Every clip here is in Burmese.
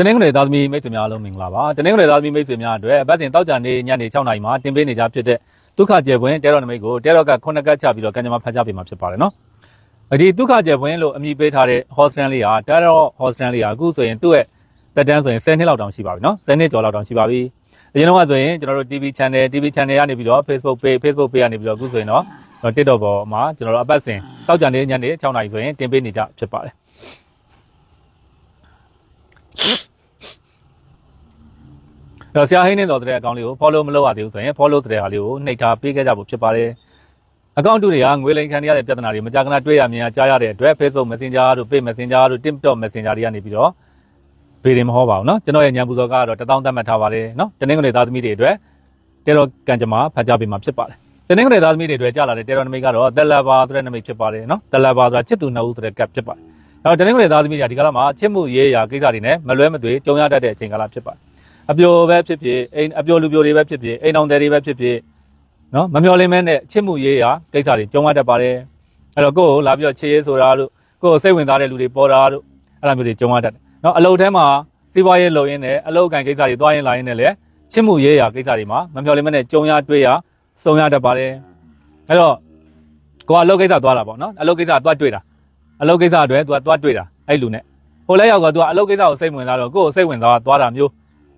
တနင်္ဂနွေသားသမီးမိတ်ဆွေများအားလုံးမင်္ဂလာပါတနင်္ဂနွေသားသမီးမိတ်ဆွေများအတွက်အပတ်စဉ်တောက်ကြနေညနေ6နာရီမှာတင်ပေးနေကြဖြစ်တဲ့ဒုက္ခကျေပွင့်တဲတော်နမိတ်ကိုတဲတော်က9ကတ်ချပြီးတော့ကံကြမ္မာဖတ်ကြပေးမှာဖြစ်ပါတယ်နော်ဒီဒုက္ခကျေပွင့်လို့အမည်ပေးထားတဲ့ hostel လေးဟာတဲတော် hostel လေးဟာအခုဆိုရင်သူ့ရဲ့တက်တန်းဆိုရင်10နှစ်လောက်တောင်ရှိပါပြီနော်10နှစ်ကျော်လောက်တောင်ရှိပါပြီအရင်တော့ကဆိုရင်ကျွန်တော်တို့ TV channel TV channel ကနေပြီးတော့ Facebook page Facebook page ကနေပြီးတော့အခုဆိုရင်တော့ TikTok ပေါ်မှာကျွန်တော်တို့အပတ်စဉ်တောက်ကြနေညနေ6နာရီဆိုရင်တင်ပေးနေကြဖြစ်ပါတယ်တော့ဆရာဟိန်းနေတော်တဲ့အကောင့်လေးကို follow မလုပ်ရသေးဘူးဆိုရင် follow တဲ့ဟာလေးကိုနှိပ်ထားပေးခဲ့ကြဖို့ဖြစ်ပါတယ်အကောင့်တူတွေကငွေလိမ်ခံရတဲ့ပြဿနာတွေမကြာခဏတွေ့ရမြင်ရကြားရတဲ့အတွက် Facebook Messenger တို့ Page Messenger တို့ TikTok Messenger တွေကနေပြီးတော့ဘေးတွေမဟောပါဘူးเนาะကျွန်တော်ရဲ့ညံပူဇော်ကတော့တပေါင်းတတ်မှတ်ထားပါတယ်เนาะတနင်္ဂနွေသားသမီးတွေအတွက်တေတော်ကံကြမ္မာဖတ်ကြပေးမှာဖြစ်ပါတယ်တနင်္ဂနွေသားသမီးတွေအတွက်ကြာလာတဲ့တေတော်နမိတ်ကတော့တက်လာပါဆိုတဲ့နမိတ်ဖြစ်ပါတယ်เนาะတက်လာပါဆိုတာချစ်သူနှစ်ဦးဆိုတဲ့ကပ်ဖြစ်ပါတယ်အဲ့တော့တနင်္ဂနွေသားသမီးတွေကဒီကလာမှာချစ်မှုရေးရာကိစ္စတွေနဲ့မလွဲမသွေကြုံရတတ်တဲ့အချိန်ကာလဖြစ်ပါတယ်အပျော်ပဲဖြစ်ဖြစ်အိမ်အပျော်လူပျော်တွေပဲဖြစ်ဖြစ်အိမ်အောင်တွေပဲဖြစ်ဖြစ်နော်မမျော်လင့်မဲနဲ့ချစ်မှုရေးရာကိစ္စတွေကြုံရတတ်ပါတယ်အဲ့တော့ကိုယ့်ကိုလာပြီးတော့ချစ်ရေးဆိုတာတို့ကိုယ့်ကိုစိတ်ဝင်စားတဲ့လူတွေပေါ်တာတို့အဲ့လိုမျိုးတွေကြုံရတတ်တယ်နော်အလုပ်ထဲမှာစီးပွားရေးလုပ်ရင်းနဲ့အလုပ်အကံကိစ္စတွေသွားရင်းလာရင်းနဲ့လည်းချစ်မှုရေးရာကိစ္စတွေမှာမမျော်လင့်မဲနဲ့ကြုံရတွေ့ရစုံရတတ်ပါတယ်အဲ့တော့ကိုကအလုပ်ကိစ္စသွားတာပေါ့နော်အလုပ်ကိစ္စသွားတွေ့တာအလုပ်ကိစ္စအတွက် तू ကသွားတွေ့တာအဲ့လူနဲ့ဟိုလဲရောက်က तू ကအလုပ်ကိစ္စကိုစိတ်ဝင်စားတော့ကိုယ့်ကိုစိတ်ဝင်စားသွားတာမျိုး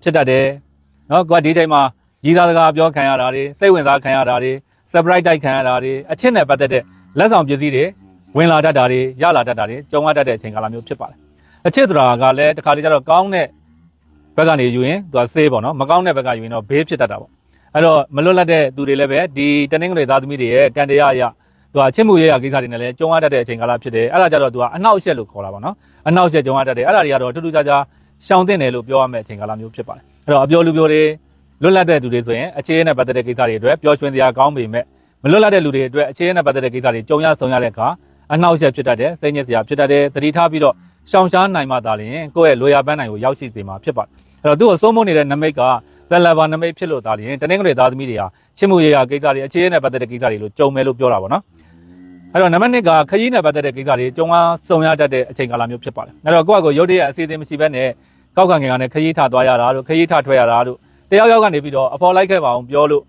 ဖြစ်တတ်တယ်နော်ကိုကဒီချိန်မှာကြီးစားစကားပြောခံရတာတွေစိတ်ဝင်စားခံရတာတွေ surprise တိုက်ခံရတာတွေအချစ်နဲ့ပတ်သက်တဲ့လက်ဆောင်ပစ္စည်းတွေဝင်လာတတ်တာတွေရလာတတ်တာတွေကြုံရတတ်တဲ့အချိန်ကာလမျိုးဖြစ်ပါတယ်အချစ်ဆိုတာကလည်းတစ်ခါတလေကျတော့ကောင်းတဲ့ဘက်ကနေယူရင်သူကဆေးပေါ့နော်မကောင်းတဲ့ဘက်ကယူရင်တော့ဘေးဖြစ်တတ်တာပေါ့အဲ့တော့မလွတ်လပ်တဲ့သူတွေလည်းပဲဒီတနင်္ဂနွေသားသမီးတွေရဲ့တန်တရားအရသူကချစ်မှုရေးရာကိစ္စတွေနဲ့လည်းကြုံရတတ်တဲ့အချိန်ကာလဖြစ်တယ်အဲ့ဒါကြတော့သူကအနှောက်အယှက်လို့ခေါ်တာပေါ့နော်အနှောက်အယှက်ကြုံရတတ်တယ်အဲ့ဒါတွေကတော့ထူးထူးခြားခြားရှောင်သင့်တယ်လို့ပြောရမယ့်အချိန်ကာလမျိုးဖြစ်ပါတယ်အဲ့တော့အပြောလူပြောတွေလွတ်လပ်တဲ့သူတွေဆိုရင်အခြေအနေနဲ့ပတ်သက်တဲ့ကိစ္စတွေအတွက်ပြောချွင်စရာကောင်းပေမဲ့မလွတ်လပ်တဲ့လူတွေအတွက်အခြေအနေနဲ့ပတ်သက်တဲ့ကိစ္စတွေကြုံရဆုံးရတဲ့အခါအနှောက်အယှက်ဖြစ်တတ်တယ်စိတ်ညစ်စရာဖြစ်တတ်တယ်သတိထားပြီးတော့ရှောင်ရှားနိုင်မှသာလျှင်ကိုယ့်ရဲ့လိုရာပန်းနိုင်ကိုရောက်ရှိစေမှာဖြစ်ပါတယ်အဲ့တော့သူ့ကိုစိုးမုံနေတဲ့နမိတ်ကသက်လာပါနမိတ်ဖြစ်လို့သာလျှင်တနင်္ဂနွေသားသမီးတွေဟာချစ်မှုရေရာကိစ္စတွေအခြေအနေနဲ့ပတ်သက်တဲ့ကိစ္စတွေလို့ကြုံမယ်လို့ပြောတာပေါ့နော်အဲ့တော့နံပါတ်1ကခရီးနဲ့ပတ်သက်တဲ့ကိစ္စတွေကြုံအားစုံရတတ်တဲ့အချိန်ကာလမျိုးဖြစ်ပါတယ်။အဲ့တော့ကိုယ့်အကိုရုပ်တရက်အစီအစဉ်မရှိဘဲနဲ့ကောက်ခံငယ်ကလည်းခရီးထသွားရတာတို့ခရီးထထွက်ရတာတို့တယောက်ယောက်ကနေပြီးတော့အဖော်လိုက်ခဲ့ပါအောင်ပြောလို့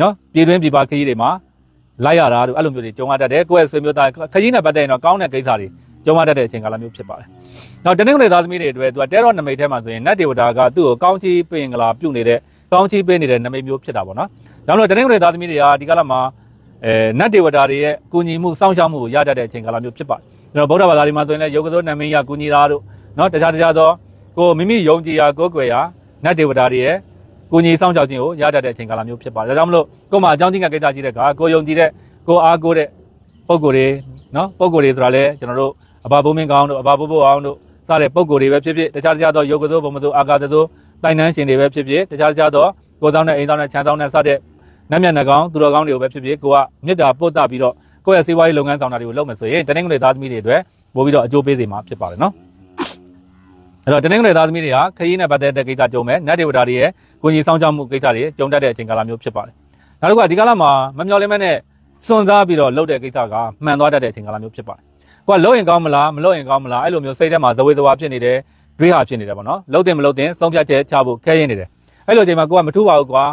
နော်ပြည်တွင်းပြည်ပခရီးတွေမှာလိုက်ရတာတို့အဲ့လိုမျိုးတွေကြုံရတတ်တယ်ကိုယ့်ရဲ့ဆွေမျိုးသားခရီးနဲ့ပတ်သက်ရင်တော့ကောင်းတဲ့ကိစ္စတွေကြုံရတတ်တဲ့အချိန်ကာလမျိုးဖြစ်ပါတယ်။နောက်တနင်္ဂနွေသားသမီးတွေအတွက်သူကတဲရော့နမိတ်ထဲမှာဆိုရင်နတ်ဒေဝတာကသူ့ကိုကောင်းချီးပင်ကလာပြုနေတဲ့ကောင်းချီးပေးနေတဲ့နမိတ်မျိုးဖြစ်တာပေါ့နော်။ဒါမှမဟုတ်တနင်္ဂနွေသားသမီးတွေကဒီကာလမှာအဲနတ်ဒေဝတာတွေရဲ့ကုညီမှုစောင့်ရှောက်မှုကိုရတတ်တဲ့အချိန်ကာလမျိုးဖြစ်ပါတယ်။ကျွန်တော်ဗုဒ္ဓဘာသာတွေမှာဆိုရင်လည်းယောဂသောနမိတ်ရကုညီတာတို့နော်တခြားတခြားသောကိုမိမိယုံကြည်ရာကိုးကွယ်ရာနတ်ဒေဝတာတွေရဲ့ကိုညီဆောင်ကြောက်ခြင်းကိုရတတ်တဲ့အချိန်ကာလမျိုးဖြစ်ပါတယ်။ဒါကြောင့်မလို့ကိုမှအကြောင်းချင်းကကိစ္စကြီးတဲ့ကကိုယုံကြည်တဲ့ကိုအားကိုးတဲ့ပုံကိုယ်တွေနော်ပုံကိုယ်တွေဆိုတာလဲကျွန်တော်တို့အဘဘုံမင်းကောင်းတို့အဘဘိုးဘိုးအောင်တို့စတဲ့ပုံကိုယ်တွေပဲဖြစ်ဖြစ်တခြားတခြားသောယုတ်ကသောဘုံမသောအာကာသသောတိုင်တန်းရှင်တွေပဲဖြစ်ဖြစ်တခြားတခြားသောကိုဆောင်တဲ့အိမ်ဆောင်တဲ့ခြံဆောင်တဲ့စတဲ့နတ်မြတ်နှကောင်သူတော်ကောင်းတွေကိုပဲဖြစ်ဖြစ်ကိုကမေတ္တာပို့တပြီးတော့ကိုယ့်ရဲ့စေဝါရေးလုပ်ငန်းဆောင်တာတွေကိုလုပ်မယ်ဆိုရင်တနင်္ဂနွေသားသမီးတွေအတွက်ပို့ပြီးတော့အကျိုးပေးစေမှာဖြစ်ပါတယ်နော်။အဲ့တော့တနင်္ဂနွေသားသမီးတွေကခရီးနဲ့ပတ်သက်တဲ့ကိစ္စကြုံမယ်နတ်ဒေဝတာတွေရဲ့ကိုကြီးဆောင်ကြမှုကိစ္စတွေကြုံတတ်တဲ့အချိန်ကာလမျိုးဖြစ်ပါတယ်နောက်တစ်ခုကဒီကာလမှာမမျှော်လင့်မဲ့နဲ့စွန့်စားပြီးတော့လှုပ်တဲ့ကိစ္စကမှန်သွားတတ်တဲ့အချိန်ကာလမျိုးဖြစ်ပါတယ်ကိုကလှုပ်ရင်ကောင်းမလားမလှုပ်ရင်ကောင်းမလားအဲ့လိုမျိုးစိတ်ထဲမှာဇဝေဇဝါဖြစ်နေတယ်တွေးဟာဖြစ်နေတယ်ပေါ့နော်လှုပ်တယ်မလှုပ်တယ်ဆုံးဖြတ်ချက်ချဖို့ခဲရင်နေတယ်အဲ့လိုအချိန်မှာကိုကမထူပါဘူးကွာ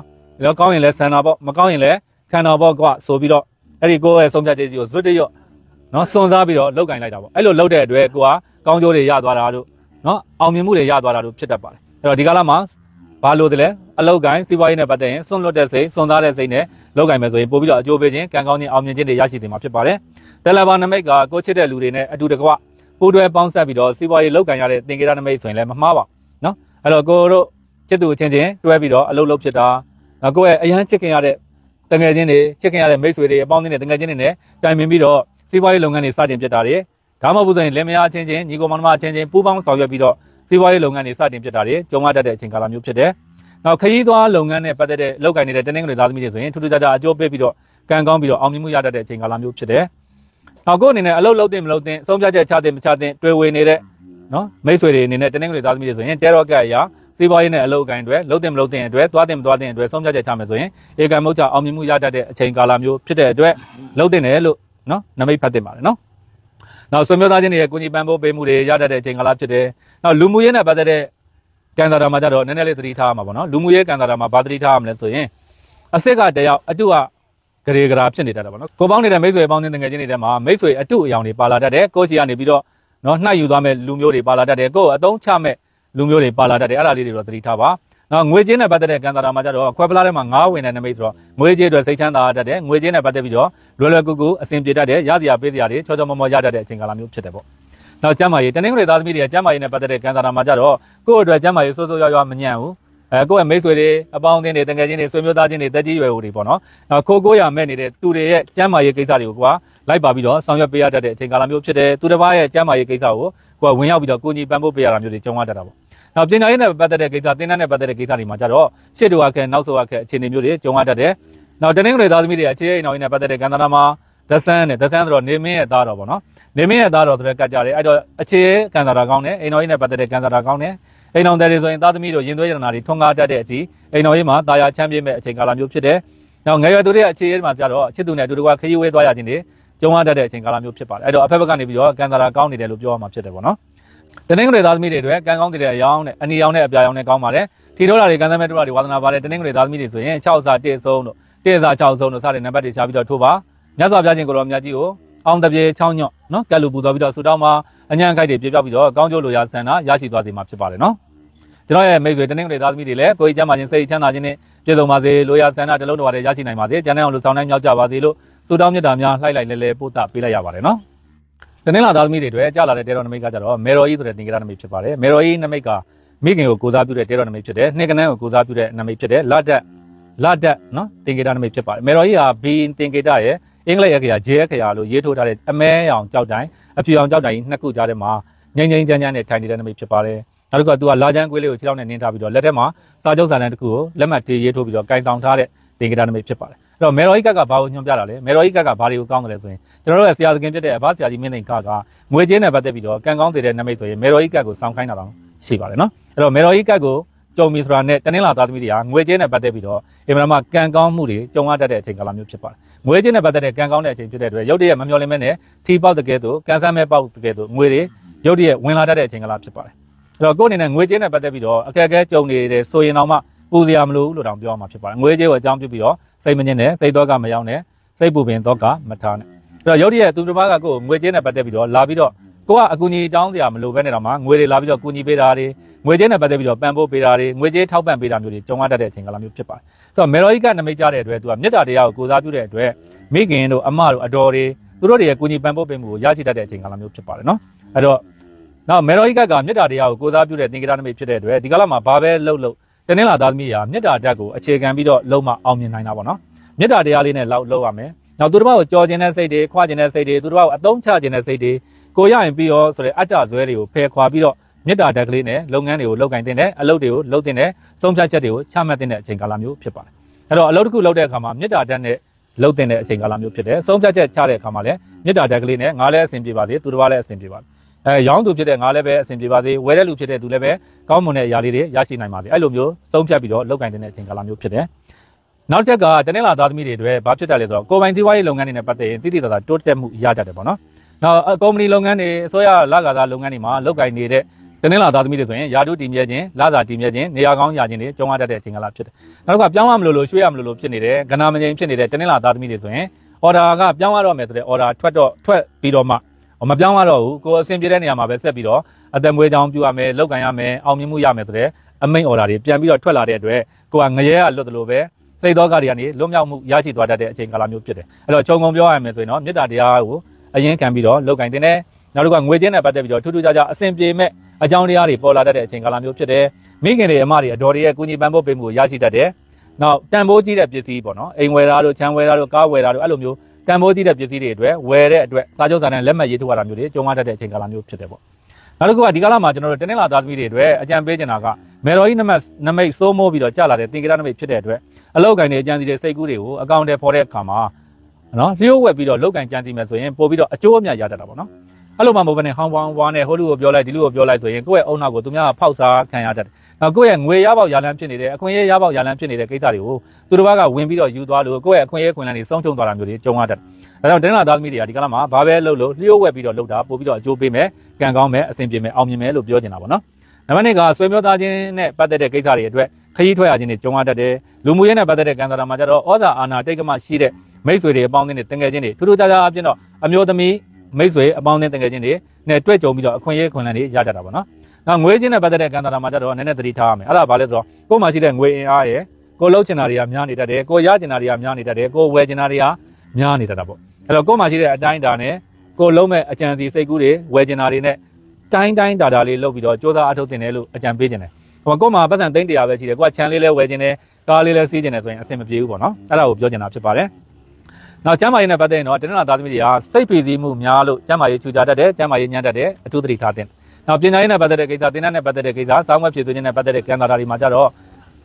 လောကောင်းရင်လဲဆန္ဒပေါ့မကောင်းရင်လဲခံတော်ပေါ့ကွာဆိုပြီးတော့အဲ့ဒီကိုယ့်ရဲ့ဆုံးဖြတ်ချက်ကြီးကိုဇွတ်တရော့နော်စွန့်စားပြီးတော့လောက်ကင်လိုက်တာပေါ့အဲ့လိုလောက်တဲ့အတွက်ကိုကကောင်းကျိုးတွေရသွားတာတို့နော်အောင်မြင်မှုတွေရသွားတာတို့ဖြစ်တတ်ပါတယ်အဲ့တော့ဒီကာလမှာဘာလို့တလဲအလောက်ကိုင်းစီးပွားရေးနဲ့ပတ်သက်ရင်စွန့်လွတ်တဲ့စိတ်စွန့်စားတဲ့စိတ်နဲ့လောက်ကိုင်းမယ်ဆိုရင်ပို့ပြီးတော့အကျိုးပေးခြင်းကံကောင်းခြင်းအောင်မြင်ခြင်းတွေရရှိတယ်မှာဖြစ်ပါတယ်တယ်လီဘာနမိတ်ကကိုချစ်တဲ့လူတွေနဲ့အတူတကွပူးတွဲပေါင်းဆက်ပြီးတော့စီးပွားရေးလောက်ကိုင်းရတဲ့သင်္ကေတနမိတ်ဆိုရင်လည်းမမှားပါနော်အဲ့တော့ကိုတို့ချစ်သူချင်းချင်းတွဲပြီးတော့အလုပ်လုပ်ဖြစ်တာကိုယ့်ရဲ့အရန်ချစ်ခင်ရတဲ့တငယ်ချင်းတွေချစ်ခင်ရတဲ့မိတ်ဆွေတွေအပေါင်းအသင်းတွေတငယ်ချင်းတွေနဲ့တိုင်ပင်ပြီးတော့စီးပွားရေးလုပ်ငန်းတွေစတင်ဖြစ်တာတွေဒါမှမဟုတ်ဆိုရင်လက်မယားချင်းချင်းညီကောင်မောင်နှမချင်းချင်းပူးပေါင်းဆောင်ရွက်ပြီးတော့စီးပွားရေးလုပ်ငန်းတွေစတင်ဖြစ်တာတွေကြုံရတတ်တဲ့အချိန်ကာလမျိုးဖြစ်တယ်။နောက်ခရီးသွားလုပ်ငန်းနဲ့ပတ်သက်တဲ့လုပ်ကိုင်နေတဲ့တင်းတင်းကလေးသားသမီးတွေဆိုရင်ထူးထူးခြားခြားအကျိုးပေးပြီးတော့ကံကောင်းပြီးတော့အောင်မြင်မှုရတတ်တဲ့အချိန်ကာလမျိုးဖြစ်တယ်။နောက်ကိုယ်အနေနဲ့အလုပ်လုပ်တဲ့မလုပ်တဲ့ဆုံးဖြတ်ချက်ချတဲ့မချတဲ့တွေ့ဝေနေတဲ့နော်မိတ်ဆွေတွေအနေနဲ့တင်းတင်းကလေးသားသမီးတွေဆိုရင်တဲရော့ကက်အရာစီးပွားရေးနဲ့အလုပ်အကိုင်တွေလုပ်တဲ့မလုပ်တဲ့အတွက်သွားတဲ့မသွားတဲ့အတွက်ဆုံးဖြတ်ချက်ချမယ်ဆိုရင်ဧကံမုတ်ချအောင်မြင်မှုရတတ်တဲ့အချိန်ကာလမျိုးဖြစ်တဲ့အတွက်လုပ်တဲ့နယ်လို့နော်နမိတ်ဖတ်တင်ပါတယ်နော်။နောက်ဆွေမျိုးသားချင်းတွေရဲ့ကိုကြီးပန်ပိုးပေးမှုတွေရတတ်တဲ့အချိန်ကာလဖြစ်တယ်နောက်လူမှုရေးနဲ့ပတ်သက်တဲ့ကန်တာတာမှာကြတော့နည်းနည်းလေးသတိထားရမှာပေါ့နော်လူမှုရေးကန်တာတာမှာဘာသတိထားရမလဲဆိုရင်အစစ်ကတယောက်အတုကဂရေဂရာဖြစ်နေတတ်တယ်ပေါ့နော်ကိုပေါင်းနေတဲ့မိတ်ဆွေပေါင်းတဲ့ငွေချင်းတွေထဲမှာမိတ်ဆွေအတုအယောင်တွေပါလာတတ်တယ်ကိုကြီးကနေပြီးတော့နော်နှိုက်ယူသွားမဲ့လူမျိုးတွေပါလာတတ်တယ်ကို့အတုံးချမဲ့လူမျိုးတွေပါလာတတ်တယ်အဲ့ဒါလေးတွေတော့သတိထားပါနော်ငွေကြေးနဲ့ပတ်သက်တဲ့ကန်တာတာမှာကြတော့ခွဲပလားထဲမှာငါးဝင်တဲ့နမိတ်ဆိုတော့ငွေကြေးအတွက်စိတ်ချမ်းသာတတ်တယ်ငွေကြေးနဲ့ပတ်သက်ပြီးတော့လွယ်လွယ်ကူကူအဆင်ပြေတတ်တယ်ရစရာပေးစရာတွေချောချောမောမောရတတ်တဲ့အချိန်ကာလမျိုးဖြစ်တယ်ပေါ့နောက်ကျမ်းမာရေးတနင်္ဂနွေသားသမီးတွေကကျမ်းမာရေးနဲ့ပတ်သက်တဲ့ကန်တာတာမှာကြတော့ကိုယ့်အတွက်ကျမ်းမာရေးစိုးစိုးရွားရွားမညံ့ဘူးအဲကိုယ့်ရဲ့မိတ်ဆွေတွေအပေါင်းအသင်းတွေတကယ်ချင်းတွေဆွေမျိုးသားချင်းတွေတက်ကြီးရွယ်အိုတွေပေါ့နော်နောက်ခိုးကိုရမဲ့နေတဲ့သူတွေရဲ့ကျမ်းမာရေးကိစ္စတွေကိုကွာလိုက်ပါပြီးတော့ဆောင်ရွက်ပေးရတတ်တဲ့အချိန်ကာလမျိုးဖြစ်တယ်သူတစ်ပါးရဲ့ကျမ်းမာရေးကိစ္စကိုကွာဝင်ရောက်ပြီးတော့ကိုကြီးပံ့ပိုးပေးရတာမျိုးတွေကြုံရတတ်တာပေါ့နောက်ပညာရေးနဲ့ပတ်သက်တဲ့ကိစ္စသင်တန်းနဲ့ပတ်သက်တဲ့ကိစ္စတွေမှာကြတော့ရှစ်တူအခဲနောက်ဆုံးအခဲအခြေအနေမျိုးတွေကြုံရတတ်တယ်။နောက်တနင်္ဂနွေသားသမီးတွေအခြေအနေနဲ့ပတ်သက်တဲ့ကန္တနာမှာဒဆန်းနဲ့ဒဆန်းဆိုတော့နေမင်းရဲ့သားတော်ပေါ့နော်။နေမင်းရဲ့သားတော်ဆိုတဲ့ကတ်ကြတယ်။အဲ့တော့အခြေကန်တာတာကောင်းတယ်။အိမ်တော်ကြီးနဲ့ပတ်သက်တဲ့ကန်တာတာကောင်းတယ်။အိမ်တော်တွေဆိုရင်သားသမီးတို့ရင်သွေးရနာတွေထွန်းကားတတ်တဲ့အထိအိမ်တော်ကြီးမှာတာယာချမ်းပြေမဲ့အချိန်ကာလမျိုးဖြစ်တယ်။နောက်ငရွယ်သူတွေရဲ့အခြေအနေမှာကြတော့ချစ်သူနဲ့အတူတကွခရီးဝဲသွားရခြင်းတွေကြုံရတတ်တဲ့အချိန်ကာလမျိုးဖြစ်ပါတယ်။အဲ့တော့အဖက်ဘက်ကနေပြီးတော့ကန်တာတာကောင်းနေတယ်လို့ပြောရမှာဖြစ်တယ်ပေါ့နော်။။တနင်္ဂနွေသားသမီးတွေအတွက်ကံကောင်းတဲ့အရောင်းနဲ့အနီရောင်းနဲ့အပြာရောင်းနဲ့ကောင်းပါတယ်။ထီထိုးတာတွေကံသမ်းမဲ့တို့တွေဝါသနာပါတယ်။တနင်္ဂနွေသားသမီးတွေဆိုရင်6စာ1ဆုံးတို့1စာ6ဆုံးတို့စတဲ့နံပါတ်တွေချပြီးတော့ထိုးပါ။မြတ်စွာဘုရားရှင်ကိုတော်မြတ်ကြီးကိုအောင်တပြေချောင်းညော့နော်ကဲလူပူသွားပြီးတော့ဆူတောင်းမှာအညံ့ခိုက်တွေပြပြပြီးတော့ကောင်းကျိုးလိုရာဆန္ဒရရှိသွားစေမှာဖြစ်ပါတယ်နော်။ကျွန်တော်ရဲ့မိတ်ဆွေတနင်္ဂနွေသားသမီးတွေလည်းကိုယ်ကြီးချမ်းသာခြင်းစိတ်ချမ်းသာခြင်းနဲ့ပြည့်စုံပါစေလိုရာဆန္ဒတလုံးတော်တွေရရှိနိုင်ပါစေ။ကျန်တဲ့အောင်လူဆောင်နိုင်မြောက်ကြပါစေလို့ဆူတောင်းမြတ်တာများလှိုက်လိုက်လဲလဲပို့တာပေးလိုက်ရပါတယ်နော်။တနင်္လာသားသမီးတွေအတွက်ကြလာတဲ့တဲတော်နမိတ်ကကြတော့မေရော်ကြီးဆိုတဲ့တင်္ဂရနမိတ်ဖြစ်ပါတယ်မေရော်ကြီးနမိတ်က မိခင်ကိုကိုစားပြုတဲ့တဲတော်နမိတ်ဖြစ်တယ်နှစ်ကနန်းကိုကိုစားပြုတဲ့နမိတ်ဖြစ်တယ်လတ်တက်လတ်တက်နော်တင်္ဂရနမိတ်ဖြစ်ပါတယ်မေရော်ကြီးဟာဘီတင်္ဂရရဲ့အင်္ဂလိပ်အခရာ J အခရာလို့ရေးထိုးထားတဲ့အမဲရောင်ကြောက်တိုင်းအဖြူရောင်ကြောက်တိုင်းနှစ်ခုကြားထဲမှာငိမ့်ငိမ့်ချမ်းချမ်းနဲ့ထိုင်နေတဲ့နမိတ်ဖြစ်ပါတယ်နောက်တစ်ခုကသူကလာချမ်းကွေးလေးကိုခြေထောက်နဲ့နင်းထားပြီးတော့လက်ထက်မှာစာချုပ်စာတမ်းတစ်ခုကိုလက်မှတ်တေးရေးထိုးပြီးတော့ကင်ဆောင်ထားတဲ့တင်္ဂရနမိတ်ဖြစ်ပါတယ်အဲ့တော့မေတော်ဤကကဘာကိုညွှန်ပြတာလဲမေတော်ဤကကဘာတွေကိုကောင်းတယ်လဲဆိုရင်ကျွန်တော်တို့ရဲ့ဆရာသခင်ဖြစ်တဲ့အဘဆရာကြီးမင်းသိန်ကကငွေချင်းနဲ့ပတ်သက်ပြီးတော့ကံကောင်းစေတဲ့နမိတ်ဆိုရင်မေတော်ဤကကိုစောင့်ခိုင်းတာတော့ရှိပါတယ်နော်အဲ့တော့မေတော်ဤကကိုကြုံပြီဆိုတာနဲ့တနင်္လာသားသမီးတွေကငွေချင်းနဲ့ပတ်သက်ပြီးတော့အင်မတန်မှကံကောင်းမှုတွေကြုံရတတ်တဲ့အချိန်ကာလမျိုးဖြစ်ပါတယ်။ငွေချင်းနဲ့ပတ်သက်တဲ့ကံကောင်းတဲ့အချိန်ဖြစ်တဲ့အတွက်ရုပ်တရက်မမျောလင်းမဲနဲ့ထီပေါက်တကယ်တို့ကံစမ်းမဲပေါက်တကယ်တို့ငွေတွေရုပ်တရက်ဝင်လာတတ်တဲ့အချိန်ကာလဖြစ်ပါတယ်။အဲ့တော့ကိုယ့်အနေနဲ့ငွေချင်းနဲ့ပတ်သက်ပြီးတော့အခက်အခဲကြုံနေတယ်ဆိုရင်တော့မှပူစရာမလိုဘူးလို့တောင်ပြောမှဖြစ်ပါတယ်ငွေကြေးကိုအကြောင်းပြုပြီးတော့စိတ်မငြင်းနဲ့စိတ်တော့ကမရောက်နဲ့စိတ်ပူပင်တော့ကမထားနဲ့အဲ့တော့ရုပ်ရည်သူတစ်ပါးကကိုယ်ငွေကြေးနဲ့ပတ်သက်ပြီးတော့လာပြီးတော့ကိုကအကူအညီတောင်းစရာမလိုဘဲနဲ့တော့မှငွေတွေလာပြီးတော့ကူညီပေးတာတွေငွေကြေးနဲ့ပတ်သက်ပြီးတော့ပံ့ပိုးပေးတာတွေငွေကြေးထောက်ပံ့ပေးတာမျိုးတွေကြုံရတတ်တဲ့အချိန်ကာလမျိုးဖြစ်ပါတယ်။ဆိုတော့မေရိုဟိကနမိတ်ကြတဲ့အတွက်သူကမေတ္တာတရားကိုကိုးစားပြုတဲ့အတွက်မိခင်တို့အမတို့အတော်တွေသူတို့တွေရဲ့ကူညီပံ့ပိုးပေးမှုကိုရရှိတတ်တဲ့အချိန်ကာလမျိုးဖြစ်ပါတယ်နော်။အဲ့တော့နောက်မေရိုဟိကကမေတ္တာတရားကိုကိုးစားပြုတဲ့သင်္ကေတနမိတ်ဖြစ်တဲ့အတွက်ဒီကာလမှာဘာပဲလှုပ်လှုပ်တနင်္လာသားသမီးရာမေတ္တာဓာတ်ကိုအခြေခံပြီးတော့လုံးမအောင်မြင်နိုင်တာပေါ့နော်မေတ္တာတရားလေးနဲ့လောက်လောက်ရမယ်နောက်သူတို့ဘာကိုကြော်ကျင်တဲ့စိတ်တွေခွာကျင်တဲ့စိတ်တွေသူတို့ဘာကိုအသုံးချကျင်တဲ့စိတ်တွေကိုရရင်ပြီးရောဆိုတဲ့အတ္တဇွဲတွေကိုဖယ်ခွာပြီးတော့မေတ္တာဓာတ်ကလေးနဲ့လုပ်ငန်းတွေကိုလုပ်ကိုင်တင်တဲ့အလုပ်တွေကိုလုပ်တင်တဲ့ဆုံးဖြတ်ချက်တွေကိုချမှတ်တင်တဲ့အချိန်ကာလမျိုးဖြစ်ပါတယ်အဲ့တော့အလုပ်တစ်ခုလုပ်တဲ့အခါမှာမေတ္တာဓာတ်နဲ့လုပ်တင်တဲ့အချိန်ကာလမျိုးဖြစ်တယ်ဆုံးဖြတ်ချက်ချတဲ့အခါမှာလည်းမေတ္တာဓာတ်ကလေးနဲ့ငါလည်းအဆင်ပြေပါစေသူတို့ဘာလည်းအဆင်ပြေပါစေအဲရောင်းသူဖြစ်တဲ့ငါလည်းပဲအဆင်ပြေပါစေဝယ်တဲ့လူဖြစ်တဲ့သူလည်းပဲကောင်းမွန်တဲ့အရာလေးတွေရရှိနိုင်ပါစေအဲ့လိုမျိုးသုံးဖြတ်ပြီးတော့လောက်ကင်တဲ့အချိန်ကာလမျိုးဖြစ်တယ်နောက်ချက်ကတနင်္လာသားသမီးတွေအတွက်ဘာဖြစ်တာလဲဆိုတော့ကိုယ်ပိုင်စီးပွားရေးလုပ်ငန်းတွေနဲ့ပတ်သက်ရင်တိတိတသာတိုးတက်မှုရကြတယ်ပေါ့နော်နောက်ကုမ္ပဏီလုပ်ငန်းတွေအစိုးရလက္ခဏာလုပ်ငန်းတွေမှာလောက်ကင်နေတဲ့တနင်္လာသားသမီးတွေဆိုရင်ယာတုတည်မြဲခြင်းလသာတည်မြဲခြင်းနေရာကောင်းရခြင်းတွေကြုံရတတ်တဲ့အချိန်ကာလဖြစ်တယ်နောက်တစ်ခါပြောင်းရမလို့လို့ရွှေ့ရမလို့လို့ဖြစ်နေတယ်ကနာမငြိမ်ဖြစ်နေတဲ့တနင်္လာသားသမီးတွေဆိုရင် order ကပြောင်းရတော့မယ်ဆိုတဲ့ order ထွက်တော့ထွက်ပြီးတော့မှမပြောင်းရတော့ဘူးကိုယ်အဆင်ပြေတဲ့နေရာမှာပဲဆက်ပြီးတော့အသက်မွေးကြောင်းပြုရမယ်လောက်ကန်ရမယ်အောင်မြင်မှုရမယ်ဆိုတဲ့အမိန့်အော်ဒါတွေပြန်ပြီးတော့ထွက်လာတဲ့အတွက်ကိုကငရဲကလွတ်တယ်လို့ပဲစိတ်တော်ကတွေကနေလွတ်မြောက်မှုရရှိသွားတတ်တဲ့အချိန်ကာလမျိုးဖြစ်တယ်အဲ့တော့ခြုံငုံပြောရမယ်ဆိုရင်တော့မေတ္တာတရားကိုအရင်ခံပြီးတော့လောက်ကန်တင်တဲ့နောက်တစ်ခါငွေချင်းနဲ့ပတ်သက်ပြီးတော့ထူးထူးခြားခြားအဆင်ပြေမဲ့အကြောင်းတရားတွေပေါ်လာတတ်တဲ့အချိန်ကာလမျိုးဖြစ်တယ်မိခင်တွေအမတွေအတော်တွေရဲ့ကုညီပံ့ပိုးပေးမှုကိုရရှိတတ်တယ်နောက်တန်ဖိုးကြီးတဲ့ပစ္စည်းပေါ့နော်အိမ်ဝယ်တာတို့ခြံဝယ်တာတို့ကားဝယ်တာတို့အဲ့လိုမျိုးကံမိုးသီးတဲ့ပစ္စည်းတွေအတွက်ဝယ်တဲ့အတွက်စာချုပ်စာတမ်းလက်မှတ်ရေးထိုးရတာမျိုးတွေကြုံရတတ်တဲ့အချိန်ကာလမျိုးဖြစ်တယ်ပေါ့နောက်တစ်ခုကဒီကာလမှာကျွန်တော်တို့တနင်္လာသားသမီးတွေအတွက်အကြံပေးချင်တာကမယ်တော်ကြီးနမနမိတ်စိုးမိုးပြီးတော့ကြာလာတဲ့သင်္ကေတနမိတ်ဖြစ်တဲ့အတွက်အလောက်ကန်တွေအကြံစီတွေစိတ်ကူးတွေကိုအကောင့်တွေပေါ်တဲ့အခါမှာနော်လျှို့ဝှက်ပြီးတော့လောက်ကန်ကြံစီမယ်ဆိုရင်ပို့ပြီးတော့အကျိုးအမြတ်ရတတ်တာပေါ့နော်အဲ့လိုမှမဟုတ်ဘဲနဲ့ဟောင်းပေါင်းဝါနဲ့ဟိုလူကိုပြောလိုက်ဒီလူကိုပြောလိုက်ဆိုရင်ကိုယ့်ရဲ့အုံနောက်ကိုသူများကဖောက်စားခံရတတ်တယ်နော်ကိုယ့်ရဲ့ငွေရပေါက်ရလန်းဖြစ်နေတဲ့အခွင့်အရေးရပေါက်ရလန်းဖြစ်နေတဲ့ကိစ္စတွေကိုသူတို့ဘက်ကဝင်ပြီးတော့ယူသွားလို့ကိုယ့်ရဲ့အခွင့်အရေးခွင့်လန်းတွေဆုံးချုံသွားတာမျိုးတွေကြုံရတတ်ဒါကြောင့်တင်းလာသားသမီးတွေကဒီကလာမှာဘာပဲလုပ်လို့လျှို့ဝှက်ပြီးတော့လုပ်တာပို့ပြီးတော့အကျိုးပေးမယ်ကံကောင်းမယ်အဆင်ပြေမယ်အောင်မြင်မယ်လို့ပြောချင်တာပေါ့နော်နံပါတ်2ကဆွေမျိုးသားချင်းနဲ့ပတ်သက်တဲ့ကိစ္စတွေအတွက်ခရီးထွက်ရခြင်းတွေကြုံရတတ်တယ်လူမှုရေးနဲ့ပတ်သက်တဲ့ကံစားတာမှာကျတော့ဩဇာအာဏာတိတ်ကမှရှိတဲ့မိတ်ဆွေတွေအပေါင်းအသင်းတွေတငယ်ချင်းတွေထူးထူးခြားခြားအပြင်တော့အမျိုးသမီးမိတ်ဆွေအပေါင်းအသင်းတငယ်ချင်းတွေနဲ့တွေ့ကြုံပြီးတော့အခွင့်အရေးခွင့်လန်းတွေရကြတာပေါ့နော်နောက်ငွေချင်းနဲ့ပတ်သက်တဲ့ကံတာမှာကြတော့နည်းနည်းသတိထားရမယ်အဲ့ဒါဘာလဲဆိုတော့ကိုယ်မှာရှိတဲ့ငွေအင်အားရယ်ကိုလှုပ်ချင်တာတွေကများနေတတ်တယ်ကိုရချင်တာတွေကများနေတတ်တယ်ကိုဝယ်ချင်တာတွေကများနေတတ်တာပေါ့အဲ့တော့ကိုယ်မှာရှိတဲ့အတိုင်းဒါနဲ့ကိုလုံးမဲ့အကြံစီစိတ်ကူးတွေဝယ်ချင်တာတွေနဲ့တိုင်းတိုင်းတာတာလေးလုပ်ပြီးတော့စ조사အထုတ်တင်တယ်လို့အကြံပေးချင်တယ်ဟိုကိုယ်မှာပတ်စံသိန်း100ပဲရှိတယ်ကိုကချမ်းလေးလဲဝယ်ချင်တယ်ကားလေးလဲစီးချင်တယ်ဆိုရင်အဆင်မပြေဘူးပေါ့နော်အဲ့ဒါကိုပြောချင်တာဖြစ်ပါတယ်နောက်ကျမ်းမာရေးနဲ့ပတ်သက်ရင်တော့တနင်္လာသားသမီးတွေကစိတ်ပီစီမှုများလို့ကျမ်းမာရေးချူကြတတ်တယ်ကျမ်းမာရေးညံ့တတ်တယ်အထူးသတိထားသင့်တယ်နောက်ပညာရေးနဲ့ပတ်သက်တဲ့ကိစ္စသင်တန်းနဲ့ပတ်သက်တဲ့ကိစ္စစောင်းဝက်ဖြစ်သွင်းခြင်းနဲ့ပတ်သက်တဲ့ကံတာတွေမှာကြတော့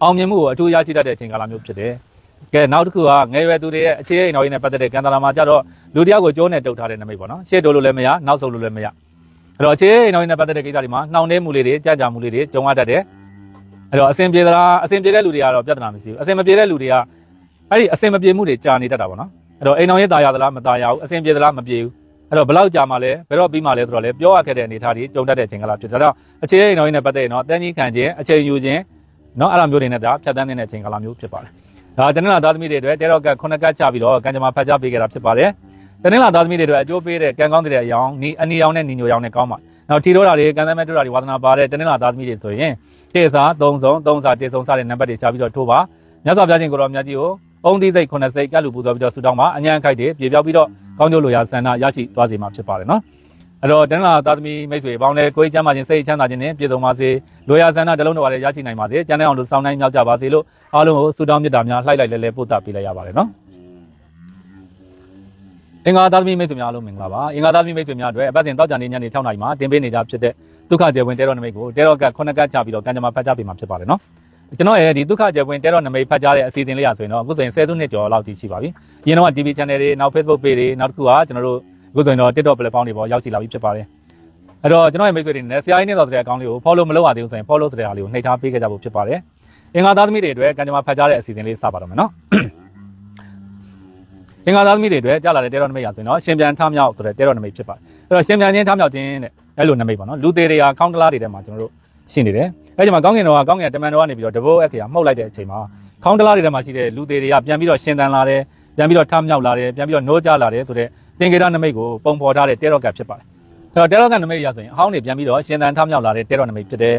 အောင်မြင်မှုကိုအထူးရရှိတတ်တဲ့အချိန်ကာလမျိုးဖြစ်တယ်။ကဲနောက်တစ်ခုကငယ်ရွယ်သူတွေရဲ့အခြေအနေတော်ရေးနဲ့ပတ်သက်တဲ့ကံတာလာမှာကြတော့လူတယောက်ကိုကြိုးနဲ့တုတ်ထားတဲ့နမိတ်ပေါ့နော်။ရှေ့တိုးလို့လည်းမရနောက်ဆုတ်လို့လည်းမရ။အဲ့တော့အခြေအနေတော်ရေးနဲ့ပတ်သက်တဲ့ကိစ္စတွေမှာနှောင့်နှေးမှုလေးတွေကြံ့ကြာမှုလေးတွေကြုံရတတ်တယ်။အဲ့တော့အစဉ်ပြေသလားအစဉ်ပြေတဲ့လူတွေကတော့ပြဿနာမရှိဘူး။အစဉ်မပြေတဲ့လူတွေကအဲ့ဒီအစဉ်မပြေမှုတွေကြာနေတတ်တာပေါ့နော်။အဲ့တော့အိမ်တော်ရေးตายရသလားမตายရဘူးအစဉ်ပြေသလားမပြေဘူး။အဲ့တော့ဘလောက်ကြာမှလဲဘယ်တော့ပြီးမှလဲဆိုတော့လဲပြောရခဲ့တဲ့အနေအထားတွေကြုံတတ်တဲ့အချိန်ကလာဖြစ်ဒါကြောင့်အခြေအနေတော်ရင်းနဲ့ပတ်သက်ရင်တော့အတန်းကြီးခံခြင်းအချိန်ယူခြင်းနော်အဲ့လိုမျိုးတွေနဲ့ဒါဖြတ်တန်းတဲ့အချိန်ကလာမျိုးဖြစ်ပါတယ်ဒါတနင်္လာသားသမီးတွေအတွက်တဲတော့ကခုနှစ်ကချပြီးတော့ကံကြမ္မာဖတ်ကြားပေးခဲ့တာဖြစ်ပါတယ်တနင်္လာသားသမီးတွေအတွက်အကျိုးပေးတဲ့ကံကောင်းတဲ့အယောင်နီအနီယောင်နဲ့ညီညွတ်ယောင်နဲ့ကောင်းပါနောက်ထီတော့တာတွေကံသမ်းမဲ့တို့တာတွေဝါသနာပါတဲ့တနင်္လာသားသမီးတွေဆိုရင်တေစာ၃ဆုံး၃စာတေဆုံးစတဲ့နံပါတ်တွေရှာပြီးတော့ထိုးပါမြတ်စွာဘုရားရှင်ကိုတော်မြတ်ကြီးကိုအုံသီးစိတ်9စိတ်ကပ်လူပူဇော်ပြီးတော့ဆုတောင်းပါအញ្ញံခိုက်တွေပြေပြောက်ပြီးတော့ကောင်းကျိုးလိုရာဆန္ဒရရှိသွားစေမှာဖြစ်ပါတယ်နော်အဲ့တော့တန်းလာသာသမီမိတ်ဆွေပေါင်းလဲကိုယ်ချမ်းသာခြင်းစိတ်ချမ်းသာခြင်းနဲ့ပြည့်စုံပါစေလိုရာဆန္ဒတလုံးတော်ပါလဲရရှိနိုင်ပါစေကျန်တဲ့အောင်လို့စောင်းတိုင်းမြောက်ကြပါစေလို့အားလုံးကိုဆုတောင်းမေတ္တာများလှိုက်လိုက်လဲလဲပို့သပေးလိုက်ရပါတယ်နော်အင်္ဂါသာသမီမိတ်ဆွေများအားလုံးမင်္ဂလာပါအင်္ဂါသာသမီမိတ်ဆွေများအတွက်အပတ်စဉ်တောက်ကြနေညနေ6:00နာရီမှာတင်ပေးနေကြဖြစ်တဲ့ဒုက္ခဒေဝင်တဲတော်နမိတ်ကိုတဲတော်က9ကတ်ချပြီးတော့ကံကြမ္မာဖတ်ကြားပေးမှာဖြစ်ပါတယ်နော်ကျွန်တော်ရဲ့ဒီဒုက္ခကြပွင့်တဲတော်နမိတ်ဖတ်ကြားတဲ့အစီအစဉ်လေးရဆိုရင်တော့အခုဆိုရင်10စုနှစ်ကျော်လောက်တည်ရှိပါပြီ။အရင်တော့ TV channel တွေနောက် Facebook page တွေနောက်တစ်ခုကကျွန်တော်တို့အခုဆိုရင်တော့ TikTok platform တွေပေါ်ရောက်ရှိလာပြီဖြစ်ပါတယ်။အဲ့တော့ကျွန်တော်ရဲ့မိတ်ဆွေတွေနဲ့ဆရာကြီးနဲ့တော်တဲ့ account လေးကို follow မလုပ်ရသေးဘူးဆိုရင် follow တဲ့အားလေးကိုနှိပ်ထားပေးကြဖို့ဖြစ်ပါတယ်။အင်္ဂါသားသမီးတွေအတွက်ကံကြမ္မာဖတ်ကြားတဲ့အစီအစဉ်လေးစပါတော့မယ်နော်။အင်္ဂါသားသမီးတွေအတွက်ကြလာတဲ့တဲတော်နမိတ်ရဆိုရင်တော့ရှင်ပြန်ထမြောက်ဆိုတဲ့တဲတော်နမိတ်ဖြစ်ပါတယ်။အဲ့တော့ရှင်ပြန်ချင်းထမြောက်ခြင်းတဲ့အဲ့လိုနမိတ်ပေါ့နော်။လူသေးတွေဟာခေါင်းကလားတွေထဲမှာကျွန်တော်တို့ရှိနေတယ်အဲ့ဒီမှာကောင်းကင်တော်ကကောင်းကင်တမန်တော်ကနေပြီးတော့တဘိုးအခရာမှုတ်လိုက်တဲ့အချိန်မှာခေါင်းတလားတွေထဲမှာရှိတဲ့လူသေးတွေကပြန်ပြီးတော့ရှင်သန်လာတယ်ပြန်ပြီးတော့ထမြောက်လာတယ်ပြန်ပြီးတော့နှိုးကြလာတယ်ဆိုတဲ့သင်္ကေတနမိတ်ကိုပုံဖော်ထားတဲ့တဲရော့ကတ်ဖြစ်ပါတယ်အဲ့တော့တဲရော့ကတ်နမိတ်ရဆိုရင်အဟောင်းတွေပြန်ပြီးတော့ရှင်သန်ထမြောက်လာတဲ့တဲရော့နမိတ်ဖြစ်တယ်